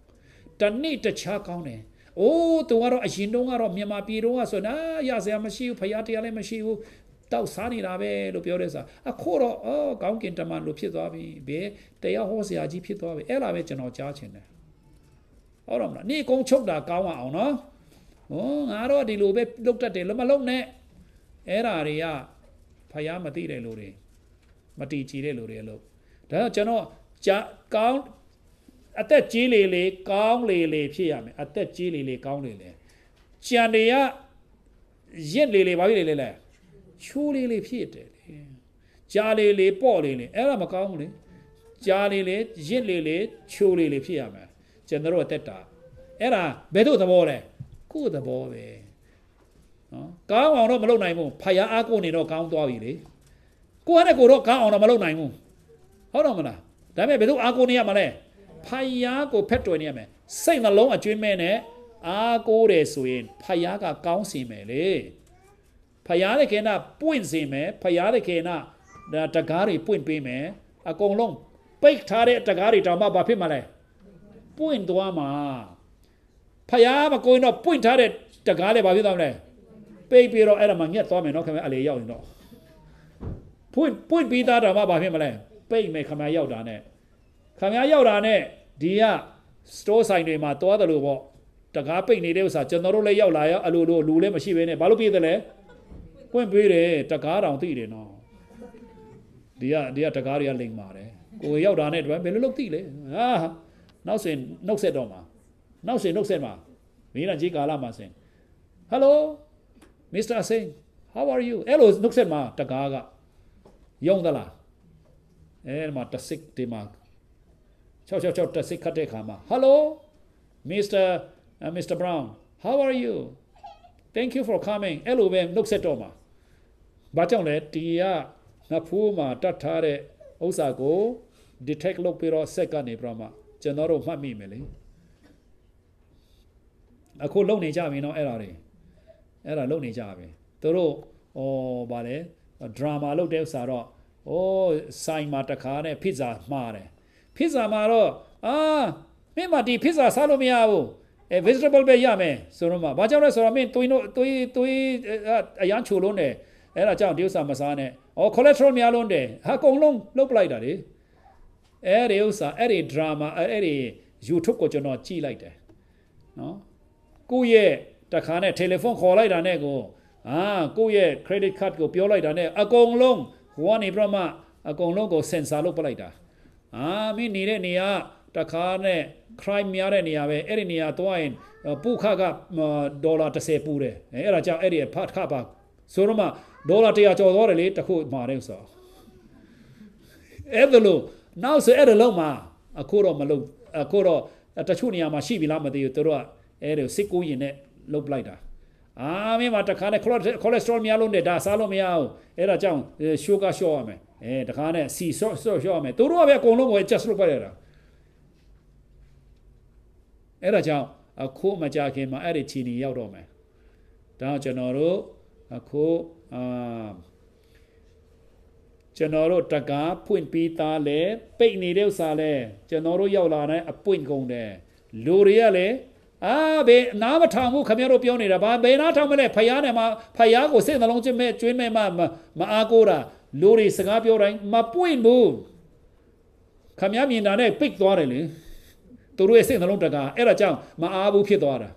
တနေ့တခြားကောင်းတယ်။အိုးသူကတော့အရင်တုန်းကတော့မြန်မာပြည်တုန်းကဆိုနာရစရာမရှိဘူးဖရာတရားလည်းမရှိဘူးတောက်စားနေတာပဲလို့ပြောတဲ့စာအခုတော့အော်ကောင်းကင်တမန်လို့ဖြစ်သွားပြီဘယ်တရားဟောစရာကြီးဖြစ်သွားပြီအဲ့လာပဲကျွန်တော်ကြားချင်တယ်။ဟုတ်တော့မလားနေကုန်းချုပ်တာကောင်းအောင်နော်။ဟောငါတော့ဒီလိုပဲလုပ်တတ်တယ်လမလုံးနဲ့အဲ့ဓာတွေကဖရာမသိတဲ့လူတွေမတီကြည်တဲ့လူတွေလို့ဒါကြောင့်ကျွန်တော်ကောင်းအသက်ကြီးလေလေကောင်းလေလေဖြစ်ရမယ်အသက်ကြီးလေလေကောင်းလေလေကြံတွေကရင့်လေလေဘာဖြစ်လေလေလဲချိုးလေလေဖြစ်တယ်လေကြာလေလေပေါ့လေလေအဲ့ဒါမကောင်းဘူးလေကြာလေလေရင့်လေလေချိုးလေလေဖြစ်ရမယ်ကျွန်တော်အသက်တာအဲ့ဒါဘယ်သို့သဘောလဲကိုယ်သဘောပဲနော်ကောင်းအောင်တော့မလုပ်နိုင်ဘူးဖယားအားကိုနေတော့ကောင်းသွားပြီလေကိုယ့်ဟာနဲ့ကိုယ်တော့ကောင်းအောင်တော့မလုပ်နိုင်ဘူးဟုတ်တော့မလားဒါပေမဲ့ဘယ်သူအားကိုနေရမှာလဲဖယားကိုဖက်တွယ်နေရမယ်စိတ်နှလုံးအကျွင်းမဲ့နဲ့အားကိုးတယ်ဆိုရင်ဖယားကကောင်းစင်မယ်လေဖယားသခင်ကပွင့်စင်မယ်ဖယားသခင်ကတကားတွေပွင့်ပေးမယ်အကုန်လုံးပိတ်ထားတဲ့တကားတွေတောင်မှဘာဖြစ်မှာလဲပွင့်သွားမှာဖယားမကိုရင်တော့ပွင့်ထားတဲ့တကားလည်းဘာဖြစ်သွားမလဲပိတ်ပြီးတော့အဲ့ဒါမှငက်သွားမယ်နော်ခင်ဗျအလေရောက်ရင်တော့ပွင့်ပွင့်ပြီးသားတောင်မှဘာဖြစ်မလဲပိတ်မယ်ခင်ဗျရောက်တာနဲ့ခမည်းရောက်တာနဲ့ဒီက store ဆိုင်တွေမှာတွားတယ်လို့ပေါ့တကားပိတ်နေတဲ့ဥစ္စာကျွန်တော်တို့လည်းရောက်လာရောအလိုလိုလူလည်းမရှိဘဲနဲ့ဘာလို့ပြေးတယ်လဲပွင့်ပေးတယ်တကားတောင်သိတယ်နော်ဒီကဒီကတကားတွေကလိမ်ပါတယ်ကိုရောက်တာနဲ့တပတ်ဘယ်လိုလုပ်သိလဲဟာနောက်စင်နှုတ်ဆက်တော့မှာနောက်စင်နှုတ်ဆက်မှာမင်းကကြီးကာလာမှာစင် hello mr singh how are you အဲ့လိုနှုတ်ဆက်မှာတကားကယုံသလားအဲ့ဒီမှာတစစ်ဒီမှာ666တက်စစ်ခတ်တဲ့ခါမှာ Hello Mr uh, Mr Brown how are you thank you for coming အဲ့လိုပဲနှုတ်ဆက်တော့မှာဘာကြောင့်လဲတီကနဖိုးမှာတတ်ထားတဲ့ဥစ္စာကို detect လုပ်ပြီးတော့ set ကနေပြတော့မှကျွန်တော်တို့မှတ်မိမယ်လေအခုလုံနေကြပြီเนาะအဲ့ဒါတွေအဲ့ဒါလုံနေကြပြီသူတို့ဟောဗာလဲ drama လုပ်တဲ့ဥစ္စာတော့အိုးဆိုင်မှာတခါနဲ့ဖိဇာမှားတယ်ဖိဇာမှာတော့အာမင်းမဒီဖိဇာစားလို့မရဘူးအဲ vegetable ပဲရမယ်ဆိုတော့မှဘာကြောင့်လဲဆိုတော့မင်းသွေးတို့သွေးသွေးအရန်ချိုလုံးတယ်အဲ့ဒါကြောင့်ဒီဥစ္စာမစားနဲ့။အော် cholesterol များလုံးတယ်။ဟာအကုန်လုံးလုတ်ပလိုက်တာလေ။အဲ့ဒီဥစ္စာအဲ့ဒီ drama အဲ့ဒီ YouTube ကိုကျွန်တော်ကြည့်လိုက်တယ်။နော်။ကိုယ့်ရဲ့တခါနဲ့ telephone ခေါ်လိုက်တာနဲ့ကိုအာကိုယ့်ရဲ့ credit card ကိုပြောလိုက်တာနဲ့အကုန်လုံးဟိုကနေပြတော့မှအကုန်လုံးကို sensor လုပ်ပလိုက်တာ။အာမင်းနေတဲ့နေရာတခါနဲ့ crime များတဲ့နေရာပဲအဲ့ဒီနေရာသွားရင်ပုခကဒေါ်လာ30ပူတယ်အဲ့ဒါကြောင့်အဲ့ဒီဖတ်ခပါဆိုတော့မှဒေါ်လာ100ကျော်သွားတယ်လေတခုမှာတယ်ဆိုတော့အဲ့ဒါလို့နောက်ဆိုအဲ့ဒါလုံးမှာအခုတော့မလုပ်အခုတော့တချို့နေရာမှာရှိပြီလားမသိဘူးတို့ကအဲ့ဒါစစ်ကိုရင်နဲ့လုတ်ပလိုက်တာအာမင်းမတခါနဲ့ cholesterol များလို့နဲ့ဒါစားလို့မရဘူးအဲ့ဒါကြောင့် sugar ရှော့ရမယ်အဲတခါနဲ့စီဆော့ဆော့ရှော့ရမယ်သူတို့ကပဲအကုန်လုံးကိုချက်စလို့ပတ်ရတာအဲ့ဒါကြောင့်အခုမကြခင်မှာအဲ့ဒီချီနီရောက်တော့မယ်ဒါကြောင့်ကျွန်တော်တို့အခုအာကျွန်တော်တို့တကားဖွင့်ပြီးသားလဲပိတ်နေတဲ့ဥစ္စာလဲကျွန်တော်တို့ရောက်လာတဲ့အပွင့်ကုန်တယ်လူတွေကလည်းအာဘယ်နားမထောင်ဘူးခင်ဗျားတို့ပြောနေတာဗာဘယ်နားထောင်မလဲဖယားနဲ့မှာဖယားကိုစိတ်နှလုံးချင်းမဲ့ကျွေးမဲ့မှမအားကိုးတာလူတွေစကားပြောတိုင်းမပွင့်ဘူးခမည်းမြင်တာနဲ့ပိတ်သွားတယ်လေသူတို့ရဲ့စိတ်နှလုံးတကာအဲ့ဒါကြောင့်မအားဘူးဖြစ်သွားတာ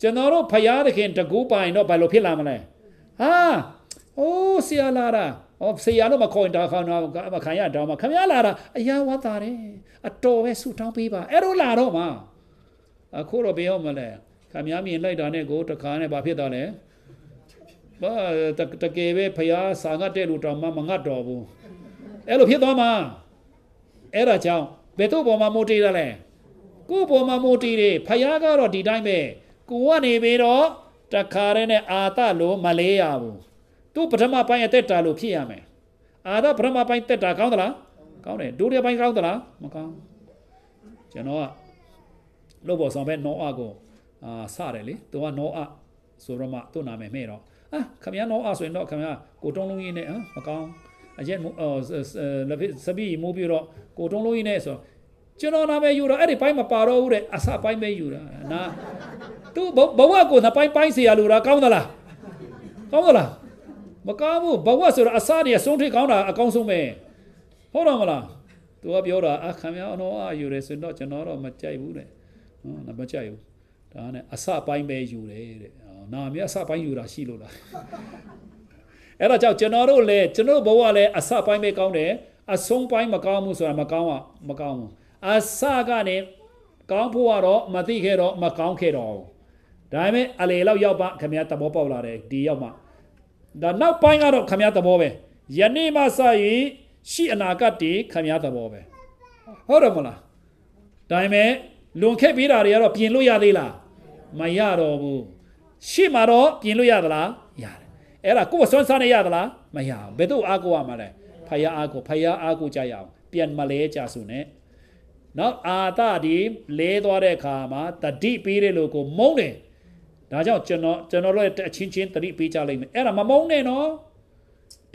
ကျွန်တော်တို့ဖယားသခင်တကူပိုင်တော့ဘာလို့ဖြစ်လာမလဲဟာအိုးဆရာလာတာအော်ဆရာတော့မခေါ်ရင်ဒါခေါ်တော့မခံရတော့မခမရလာတာအရာဝါတာတယ်အတော်ပဲဆူတောင်းပေးပါအဲ့လိုလာတော့မှာအခုတော့ဘယ်ရောက်မလဲခမရမြင်လိုက်တာနဲ့ကိုတခါနဲ့ဘာဖြစ်သွားလဲဘာတကယ်ပဲဖျားစာငတ်တဲ့လူတော်မှမငတ်တော်ဘူးအဲ့လိုဖြစ်သွားမှာအဲ့ဒါကြောင့်ဘယ်သူ့ပေါ်မှာမိုးတေးရလဲကို့ပေါ်မှာမိုးတေးတယ်ဖျားကတော့ဒီတိုင်းပဲကိုကနေပြီးတော့တခါရဲနဲ့အာတလို့မလေးရဘူးသူပထမပိုင်းအသက်တာလို့ဖြစ်ရမယ်အာတပထမပိုင်းတက်တာကောင်းသလားကောင်းတယ်ဒုတိယပိုင်းကောင်းသလားမကောင်းကျွန်တော်ကလို့ပေါ်ဆောင်ပဲနောအကိုအာစတယ်လေသူကနောအဆိုတော့မှသူ့နာမည်မဲ့တော့ဟာခမရတော့အဆိုရင်တော့ခမရကိုတုံးလုံးကြီးနဲ့ဟမ်မကောင်းအရက်လက်စပီမိုးပြီးတော့ကိုတုံးလုံးကြီးနဲ့ဆိုကျွန်တော်နာမည်ယူတော့အဲ့ဒီပိုင်းမပါတော့ဘူးတဲ့အစပိုင်းပဲယူတာနာသူဘဝကိုနှစ်ပိုင်းပိုင်းเสียလို့လားကောင်းသလားကောင်းသလားမကောင်းဘူးဘဝဆိုတော့အစတည်းအဆုံးထိကောင်းတာအကောင်းဆုံးပဲဟုတ်တော့မလားသူကပြောတာအခမ်းမြောင်းတော့အယူတယ်ဆိုတော့ကျွန်တော်တော့မကြိုက်ဘူးတဲ့နော်မကြိုက်ဘူးဒါနဲ့အစပိုင်းပဲယူတယ်တဲ့နာမည်အစပိုင်းယူတာရှိလို့လားအဲ့ဒါကြောင့်ကျွန်တော်တို့လည်းကျွန်တော်ဘဝလည်းအစပိုင်းပဲကောင်းတယ်အဆုံးပိုင်းမကောင်းဘူးဆိုတာမကောင်းပါမကောင်းဘူးအစကနေကောင်းဖို့ကတော့မသိခဲ့တော့မကောင်းခဲ့တော့ဒါပေမဲ့အလေလောက်ရောက်ပါခမရသဘောပေါက်လာတယ်ဒီရောက်မှဒါနောက်ပိုင်းကတော့ခမရသဘောပဲယနေ့မှစ၍ရှိအနာဂတ်တည်းခမရသဘောပဲဟုတ်တယ်မလားဒါပေမဲ့လွန်ခဲ့ပြီးတာတွေကတော့ပြင်လို့ရသေးလားမရတော့ဘူးရှေ့မှာတော့ပြင်လို့ရသလားရတယ်အဲ့ဒါကိုယ်ဆွမ်းစားနေရသလားမရဘူးဘယ်သူအားကိုရမှာလဲဖယားအားကိုဖယားအားကိုကြရအောင်ပြန်မလဲကြစုနဲ့နောက်အာတဒီလဲသွားတဲ့အခါမှာတတိပေးတယ်လို့ကိုမုံတယ်ဒါကြောင့်ကျွန်တော်ကျွန်တော်တို့ရဲ့အချင်းချင်းတတိပေးကြလိမ့်မယ်အဲ့ဒါမမုံနဲ့နော်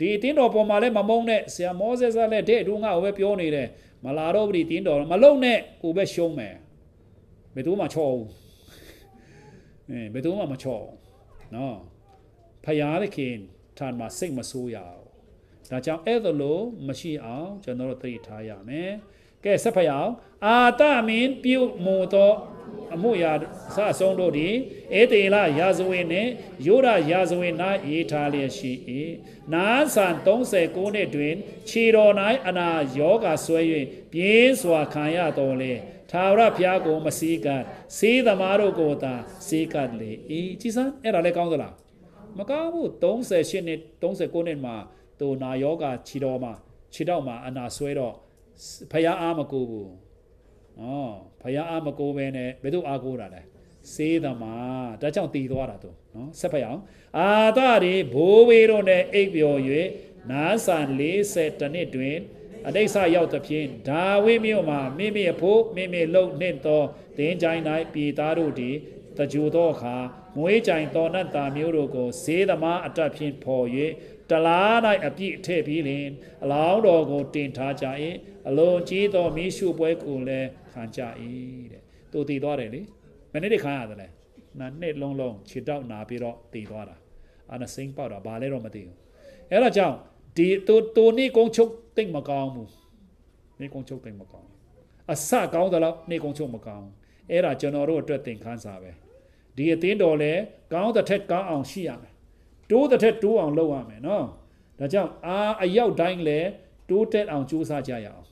ဒီတင်းတော်ပေါ်မှာလည်းမမုံနဲ့ဆရာမောဆက်ဆာလည်းတဲ့တို့ငါ့ကိုပဲပြောနေတယ်မလာတော့ဘူးဒီတင်းတော်မလုံနဲ့ကိုပဲရှုံးမယ်ဘယ်သူမှချော့ဘူးအဲဘယ်တော့မှမချော့နော်ဖယားသခင်ထံမှာစိတ်မဆိုးရအောင်ဒါကြောင့်အဲ့ဒါလို့မရှိအောင်ကျွန်တော်တို့သိထားရမယ်ကဲဆက်ဖယားအာတမင်းပြုမူသောအမှုရာစအဆုံးတို့သည်အေတေလရာဇဝင်နှင့်ယောဒရာဇဝင်၌ရေးထားလျက်ရှိ၏နာဆန်39နှစ်တွင်ခြေတော်၌အနာယောဂါဆွဲ၍ပြင်းစွာခံရတော်လဲထာဝရဘုရားကိုမစေးကပ်စေးသမားတို့ကိုသာစေးကပ်လေအေးကြည်စမ်းအဲ့ဒါလည်းကောင်းသလားမကောင်းဘူး38နှစ်39နှစ်မှာသူနာယောဂခြေတော်မှာခြေတော်မှာအနာဆွဲတော့ဘုရားအားမကိုဘူးဟောဘုရားအားမကိုဘဲနဲ့ဘယ်သူအားကိုတာလဲစေးသမားဒါကြောင့်တည်သွားတာသူနော်ဆက်ဖက်အောင်အာသတွေဘိုးဘေးတို့နဲ့အိပ်ပျော်၍နားဆန်40နှစ်တွင်အနိစ္စရောက်သဖြင့်ဒါဝိမြို့မှာမိမိအဖို့မိမိလုံနှင့်သောဒင်းကြိုင်း၌ပြည်သားတို့သည်တကြိုသောအခါမွေးကြိုင်တော်နတ်သားမျိုးတို့ကိုဈေးသမားအတက်ဖြင့်ဖော်၍တလား၌အပြည့်အထည့်ပြီးလင်အလောင်းတော်ကိုတင်ထားကြ၏အလွန်ကြီးသောမိရှုပွဲကိုလည်းခံကြ၏တဲ့သူတည်သွားတယ်လေမနေ့တခါရတယ်လေနာနှစ်လုံးလုံးခြေတောက်နာပြီးတော့တည်သွားတာအာနစိမ့်ပေါက်တာဘာလဲတော့မသိဘူးအဲ့တော့ကြောင့်ဒီတိုတိုနေကုံချုပ်တိတ်မကောင်းဘူးနေကုံချုပ်တိတ်မကောင်းအစကောင်းသလားနေကုံချုပ်မကောင်းအဲ့ဒါကျွန်တော်တို့အတွက်သင်ခန်းစာပဲဒီအသင်းတော်လဲကောင်းတဲ့ထက်ကောင်းအောင်ရှိရမယ်တိုးတဲ့ထက်တိုးအောင်လုပ်ရမယ်နော်ဒါကြောင့်အာအရောက်တိုင်းလဲတိုးတက်အောင်ကြိုးစားကြရအောင်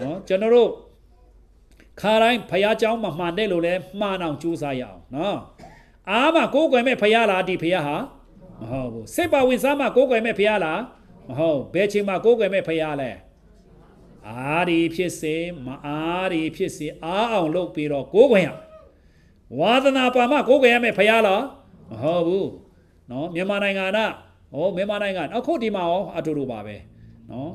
နော်ကျွန်တော်တို့ခါတိုင်းဖះเจ้าမမှန်တဲ့လို့လဲမှန်အောင်ကြိုးစားရအောင်နော်အားမကိုးကွယ်မဲ့ဖះလားဒီဖះဟာမဟုတ်ဘူးစိတ်ပါဝင်စားမကိုးကွယ်မဲ့ဖះလားမဟုတ်ဘယ်ချိန်မှကိုးကွယ်မဲ့ဖရားလဲအာရီဖြစ်စေမအာရီဖြစ်စေအားအောင်လုပ်ပြီးတော့ကိုးကွယ်ရဝါသနာပါမကိုးကွယ်ရမယ်ဖရားလားမဟုတ်ဘူးနော်မြန်မာနိုင်ငံကဟောမြန်မာနိုင်ငံအခုဒီမှာရောအတူတူပါပဲနော်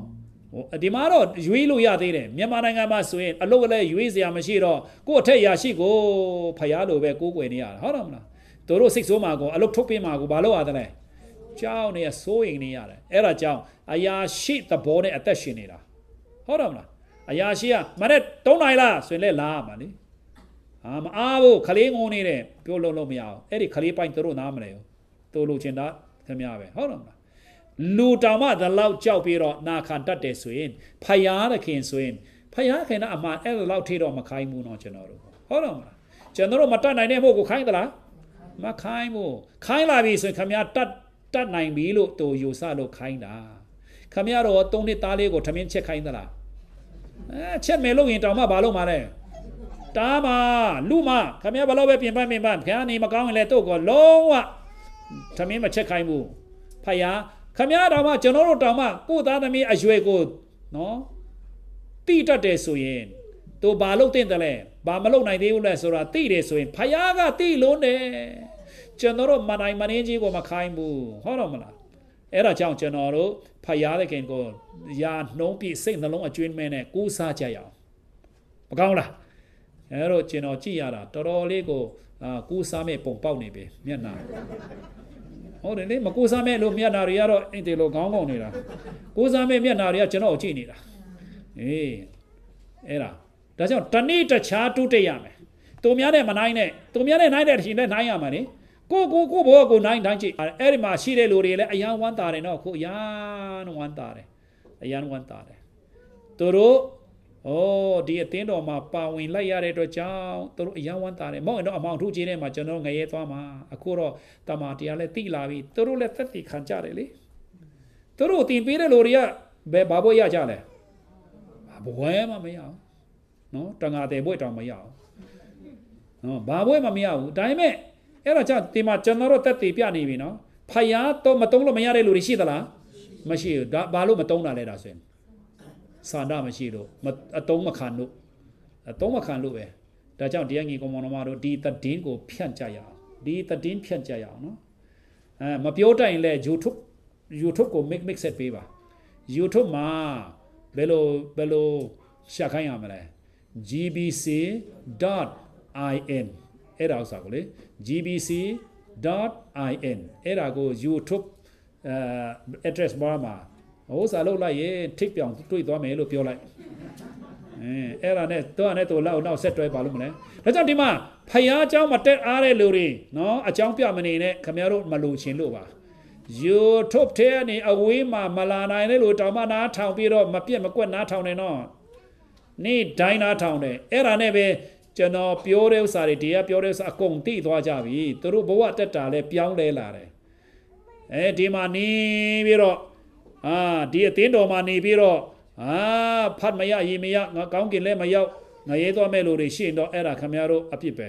ဟိုဒီမှာတော့ရွေးလို့ရသေးတယ်မြန်မာနိုင်ငံမှာဆိုရင်အလုပ်လည်းရွေးစရာမရှိတော့ကိုယ့်အထက်ရာရှိကိုဖရားလိုပဲကိုးကွယ်နေရတာဟုတ်တယ်မလားတို့တို့စိတ်ဆိုးမှာကိုအလုပ်ထုတ်ပေးမှာကိုဘာလို့ရသလဲကြောက်နေရစိုးရင်နေရတယ်အဲ့ဒါကြောင့်အရာရှိသဘောနဲ့အသက်ရှင်နေတာဟုတ်တယ်မလားအရာရှိကမနေ့၃နိုင်လားဆိုရင်လည်းလာမှာလေဟာမအားဘူးခလေးငုံနေတယ်ပြောလို့လို့မရအောင်အဲ့ဒီခလေးပိုင်တို့နားမလဲဘူးတို့လိုချင်တာခင်ဗျားပဲဟုတ်တယ်မလားလူတောင်မှဒီလောက်ကြောက်ပြီးတော့နာခံတတ်တယ်ဆိုရင်ဖယားသခင်ဆိုရင်ဖယားခင်ကအမှန်အဲ့ဒီလောက်ထိတော့မခိုင်းဘူးနော်ကျွန်တော်တို့ဟုတ်တယ်မလားကျွန်တော်တို့မတတ်နိုင်တဲ့ဖို့ကိုခိုင်းသလားမခိုင်းဘူးခိုင်းလာပြီဆိုရင်ခင်ဗျားတတ်တတ်နိုင်ပြီလို့သူယူဆလို့ခိုင်းတာခမရတော့သုံးနှစ်သားလေးကိုထမင်းချက်ခိုင်းသလားအဲချက်မယ်လို့ရင်တောင်မှဘာလို့မလဲတားမလူမခမရဘလို့ပဲပြင်ပပြင်ပခင်ဗျာနေမကောင်းရင်လည်းတို့ကလုံးဝထမင်းမချက်ခိုင်းဘူးဖယားခမရတောင်မှကျွန်တော်တို့တောင်မှကိုသားသမီးအရွယ်ကိုနော်တိတတ်တယ်ဆိုရင်တို့ဘာလုပ်တင်တယ်လဲဘာမလုပ်နိုင်သေးဘူးလဲဆိုတာသိတယ်ဆိုရင်ဖယားကသိလုံးတယ်ကျွန်တော်တို့မနိုင်မနှင်းကြီးကိုမခိုင်းဘူးဟုတ်တော့မလားအဲ့ဒါကြောင့်ကျွန်တော်တို့ဖယားသခင်ကိုယာနှုံးပြစိတ်နှလုံးအကျွင်းမဲနဲ့ကိုးစားကြရအောင်မကောင်းလားအဲ့တော့ကျွန်တော်ကြည့်ရတာတော်တော်လေးကိုကိုးစားမဲ့ပုံပေါက်နေပြီမျက်နှာဟုတ်တယ်လေမကိုးစားမဲ့လို့မျက်နှာတွေကတော့အင်းတယ်လို့ခေါင်းကုန်နေတာကိုးစားမဲ့မျက်နှာတွေကကျွန်တော်ကြည့်နေတာအေးအဲ့ဒါဒါကြောင့်တနေ့တခြားတိုးတက်ရမယ်သူများနဲ့မနိုင်နဲ့သူများနဲ့နိုင်တဲ့အချိန်နဲ့နိုင်ရမှာလေကိုကိုကိုဘောကိုနိုင်တိုင်းချစ်အဲ့ဒီမှာရှိတဲ့လူတွေလည်းအယံဝမ်းတာတယ်နော်ခုအယံဝမ်းတာတယ်အယံဝမ်းတာတယ်သူတို့ဩဒီအတင်းတော်မှာပါဝင်လိုက်ရတဲ့အတွက်ကြောင့်သူတို့အယံဝမ်းတာတယ်မောင်တော့အမောင်ထုတ်ချင်းထဲမှာကျွန်တော်ငရဲသွားမှာအခုတော့တမာတရားလည်းတိလာပြီသူတို့လည်းသက်တည်ခံကြတယ်လေသူတို့တင်ပေးတဲ့လူတွေကဘယ်ဘာဘွေရကြလဲဘွဲမှမရအောင်နော်တန်ဃာတဲ့ဘွဲတောင်မရအောင်နော်ဘာဘွဲမှမရဘူးဒါပေမဲ့အဲ့တော့ကြာဒီမှာကျွန်တော်တို့တက်တည်ပြနေပြီနော်ဖယားတော့မတုံးလို့မရတဲ့လူတွေရှိသလားမရှိဘူးဒါဘာလို့မတုံးတာလဲဒါဆိုရင်စာဒမရှိလို့အတုံးမခံလို့အတုံးမခံလို့ပဲဒါကြောင့်တရားငင်ကောင်မောင်တော်မတို့ဒီတည်င်းကိုဖြန့်ကြရအောင်ဒီတည်င်းဖြန့်ကြရအောင်နော်အဲမပြောတိုင်လဲ YouTube YouTube ကို mix mix ဆက်ပေးပါ YouTube မှာဘယ်လိုဘယ်လိုရှာခိုင်းရမလဲ gbc.in အဲ့ဒါဥစ္စာကိုလေ gbc.in အဲ့ဒါကို YouTube အဲ address bar မှာဟိုစာလောက်လိုက်ရင်ထိပ်ပြောင်တွေ့သွားမယ်လို့ပြောလိုက်အဲအဲ့ဒါနဲ့တော့နဲ့တော့လောက်နောက်ဆက်တွဲပါလို့မလဲဒါကြောင့်ဒီမှာဖယားเจ้าမတက်အားတဲ့လူတွေနော်အเจ้าပြမနေနဲ့ခင်ဗျားတို့မလို့ရှင်လို့ပါ YouTube ထဲကနေအဝေးမှာမလာနိုင်တဲ့လူတောင်မှနားထောင်ပြီးတော့မပြက်မကွက်နားထောင်နေတော့နေ့တိုင်းနားထောင်တယ်အဲ့ဒါနဲ့ပဲကျွန်တော်ပြောတဲ့ဥစ္စာတွေဒီကပြောတဲ့ဥစ္စာအကုန်သိသွားကြပြီသူတို့ဘဝတက်တာလဲပြောင်းလဲလာတယ်အဲဒီမှာနေပြီးတော့အာဒီအသင်းတော်မှာနေပြီးတော့အာဖတ်မရရေမရငါကောင်းကင်လည်းမရောက်ငရဲသွားမဲ့လူတွေရှိရင်တော့အဲ့ဒါခမရတို့အပြစ်ပဲ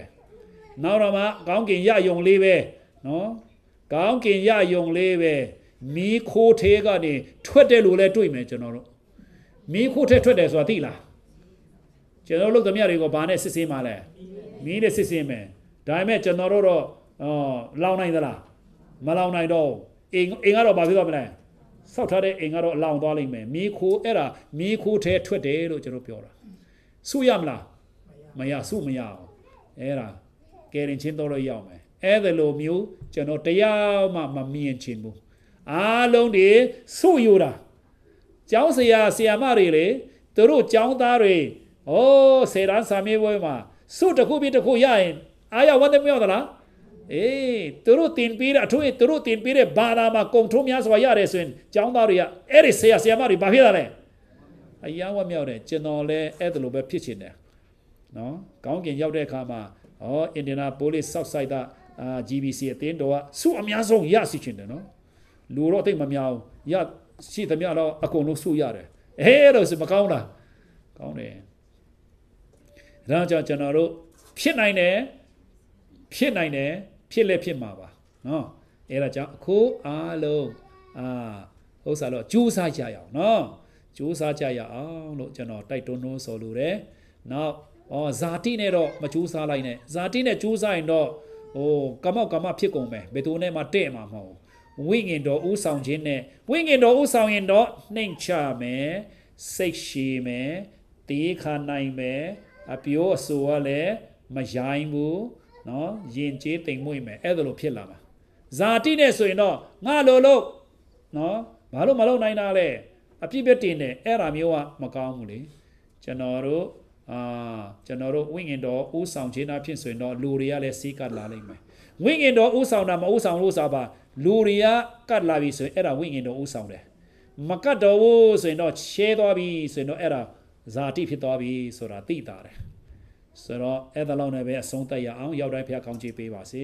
နောက်တော့မှကောင်းကင်ရယုံလေးပဲနော်ကောင်းကင်ရယုံလေးပဲမိခိုးသေးကနေထွက်တယ်လို့လဲတွေ့မယ်ကျွန်တော်တို့မိခိုးသေးထွက်တယ်ဆိုတာသိလားကျွန်တော်လုပ်သမျှတွေကိုဘာနဲ့စစ်ဆေးမှာလဲမီးနဲ့စစ်ဆေးမယ်ဒါပေမဲ့ကျွန်တော်တို့တော့လောင်နိုင်သလားမလောင်နိုင်တော့အင်းအင်းကတော့ဘာဖြစ်တော့မလဲဆောက်ထားတဲ့အိမ်ကတော့အလောင်သွားလိမ့်မယ်မီးခိုးအဲ့ဒါမီးခိုးထဲထွက်တယ်လို့ကျွန်တော်ပြောတာစုရမလားမရစုမရအောင်အဲ့ဒါကယ်ရင်ချင်းတော့လို့ရအောင်မယ်အဲ့ဒါလိုမျိုးကျွန်တော်တရားမှမမြင်ချင်ဘူးအားလုံးတွေစုယူတာကျောင်းဆရာဆရာမတွေလေသူတို့ကျောင်းသားတွေဩစေရန်စာမေးပွဲမှာစုတစ်ခုပြီးတစ်ခုရရင်အားရဝမ်းသာမြောက်သလားအေးသူတို့တင်ပြီးတဲ့အထူးသူတို့တင်ပြီးတဲ့ဘာသာမှာကုံထုံးများစွာရတယ်ဆိုရင်ကျောင်းသားတွေကအဲ့ဒီဆရာဆရာမတွေဘာဖြစ်တာလဲအယံဝမြောက်တယ်ကျွန်တော်လည်းအဲ့ဒါလိုပဲဖြစ်ချင်တယ်နော်ကောင်းကင်ရောက်တဲ့အခါမှာဩအင်ဒီနာပိုလစ်ဆော့ဆိုက်တာအာ GBC အတင်းတော်ကစုအများဆုံးရရှိချင်တယ်နော်လူတော့တိတ်မများဘူးရရှိသမျှတော့အကုန်လုံးစုရတယ်အဲဒါဆိုမကောင်းလားကောင်းတယ်ဒါကြောင့်ကျွန်တော်တို့ဖြစ်နိုင်တယ်ဖြစ်နိုင်တယ်ဖြစ်လဲဖြစ်မှာပါနော်အဲ့ဒါကြောင့်အခုအားလုံးအာဟုတ်စားလို့ကြိုးစားကြရအောင်နော်ကြိုးစားကြရအောင်လို့ကျွန်တော်တိုက်တွန်းလို့ဆိုလိုတယ်နောက်ဩဇာတိနဲ့တော့မကြိုးစားလိုက်နဲ့ဇာတိနဲ့ကြိုးစားရင်တော့ဟိုကမောက်ကမဖြစ်ကုန်ပဲဘယ်သူနဲ့မှတဲ့မှာမဟုတ်ဝိငင်တော်ဥဆောင်ခြင်းနဲ့ဝိငင်တော်ဥဆောင်ရင်တော့နှိမ်ချမယ်စိတ်ရှည်မယ်တေးခါနိုင်မယ်အပြောအဆိုကလည်းမရိုင်းဘူးနော်ယဉ်ကျေးတိမ်မွေ့မယ်အဲ့ဒါလိုဖြစ်လာမှာဇာတိနဲ့ဆိုရင်တော့ငါလိုလို့နော်ဘာလို့မလုပ်နိုင်တာလဲအပြစ်ပြတင်တယ်အဲ့ဒါမျိုးကမကောင်းဘူးလေကျွန်တော်တို့အာကျွန်တော်တို့ဝိငင်တော်ဥဆောင်ခြင်းအဖြစ်ဆိုရင်တော့လူတွေကလည်းစီးကတ်လာလိမ့်မယ်ဝိငင်တော်ဥဆောင်တာမဥဆောင်လို့ဆိုပါလူတွေကကတ်လာပြီဆိုရင်အဲ့ဒါဝိငင်တော်ဥဆောင်တယ်မကတ်တော့ဘူးဆိုရင်တော့ရှဲသွားပြီဆိုရင်တော့အဲ့ဒါဇာတိဖြစ်သွားပြီဆိုတာသိတာတယ်ဆိုတော့အဲ့ဒါလောက်နဲ့ပဲအဆုံးသတ်ရအောင်ရောက်တိုင်းဖျားကောင်းချီးပေးပါစေ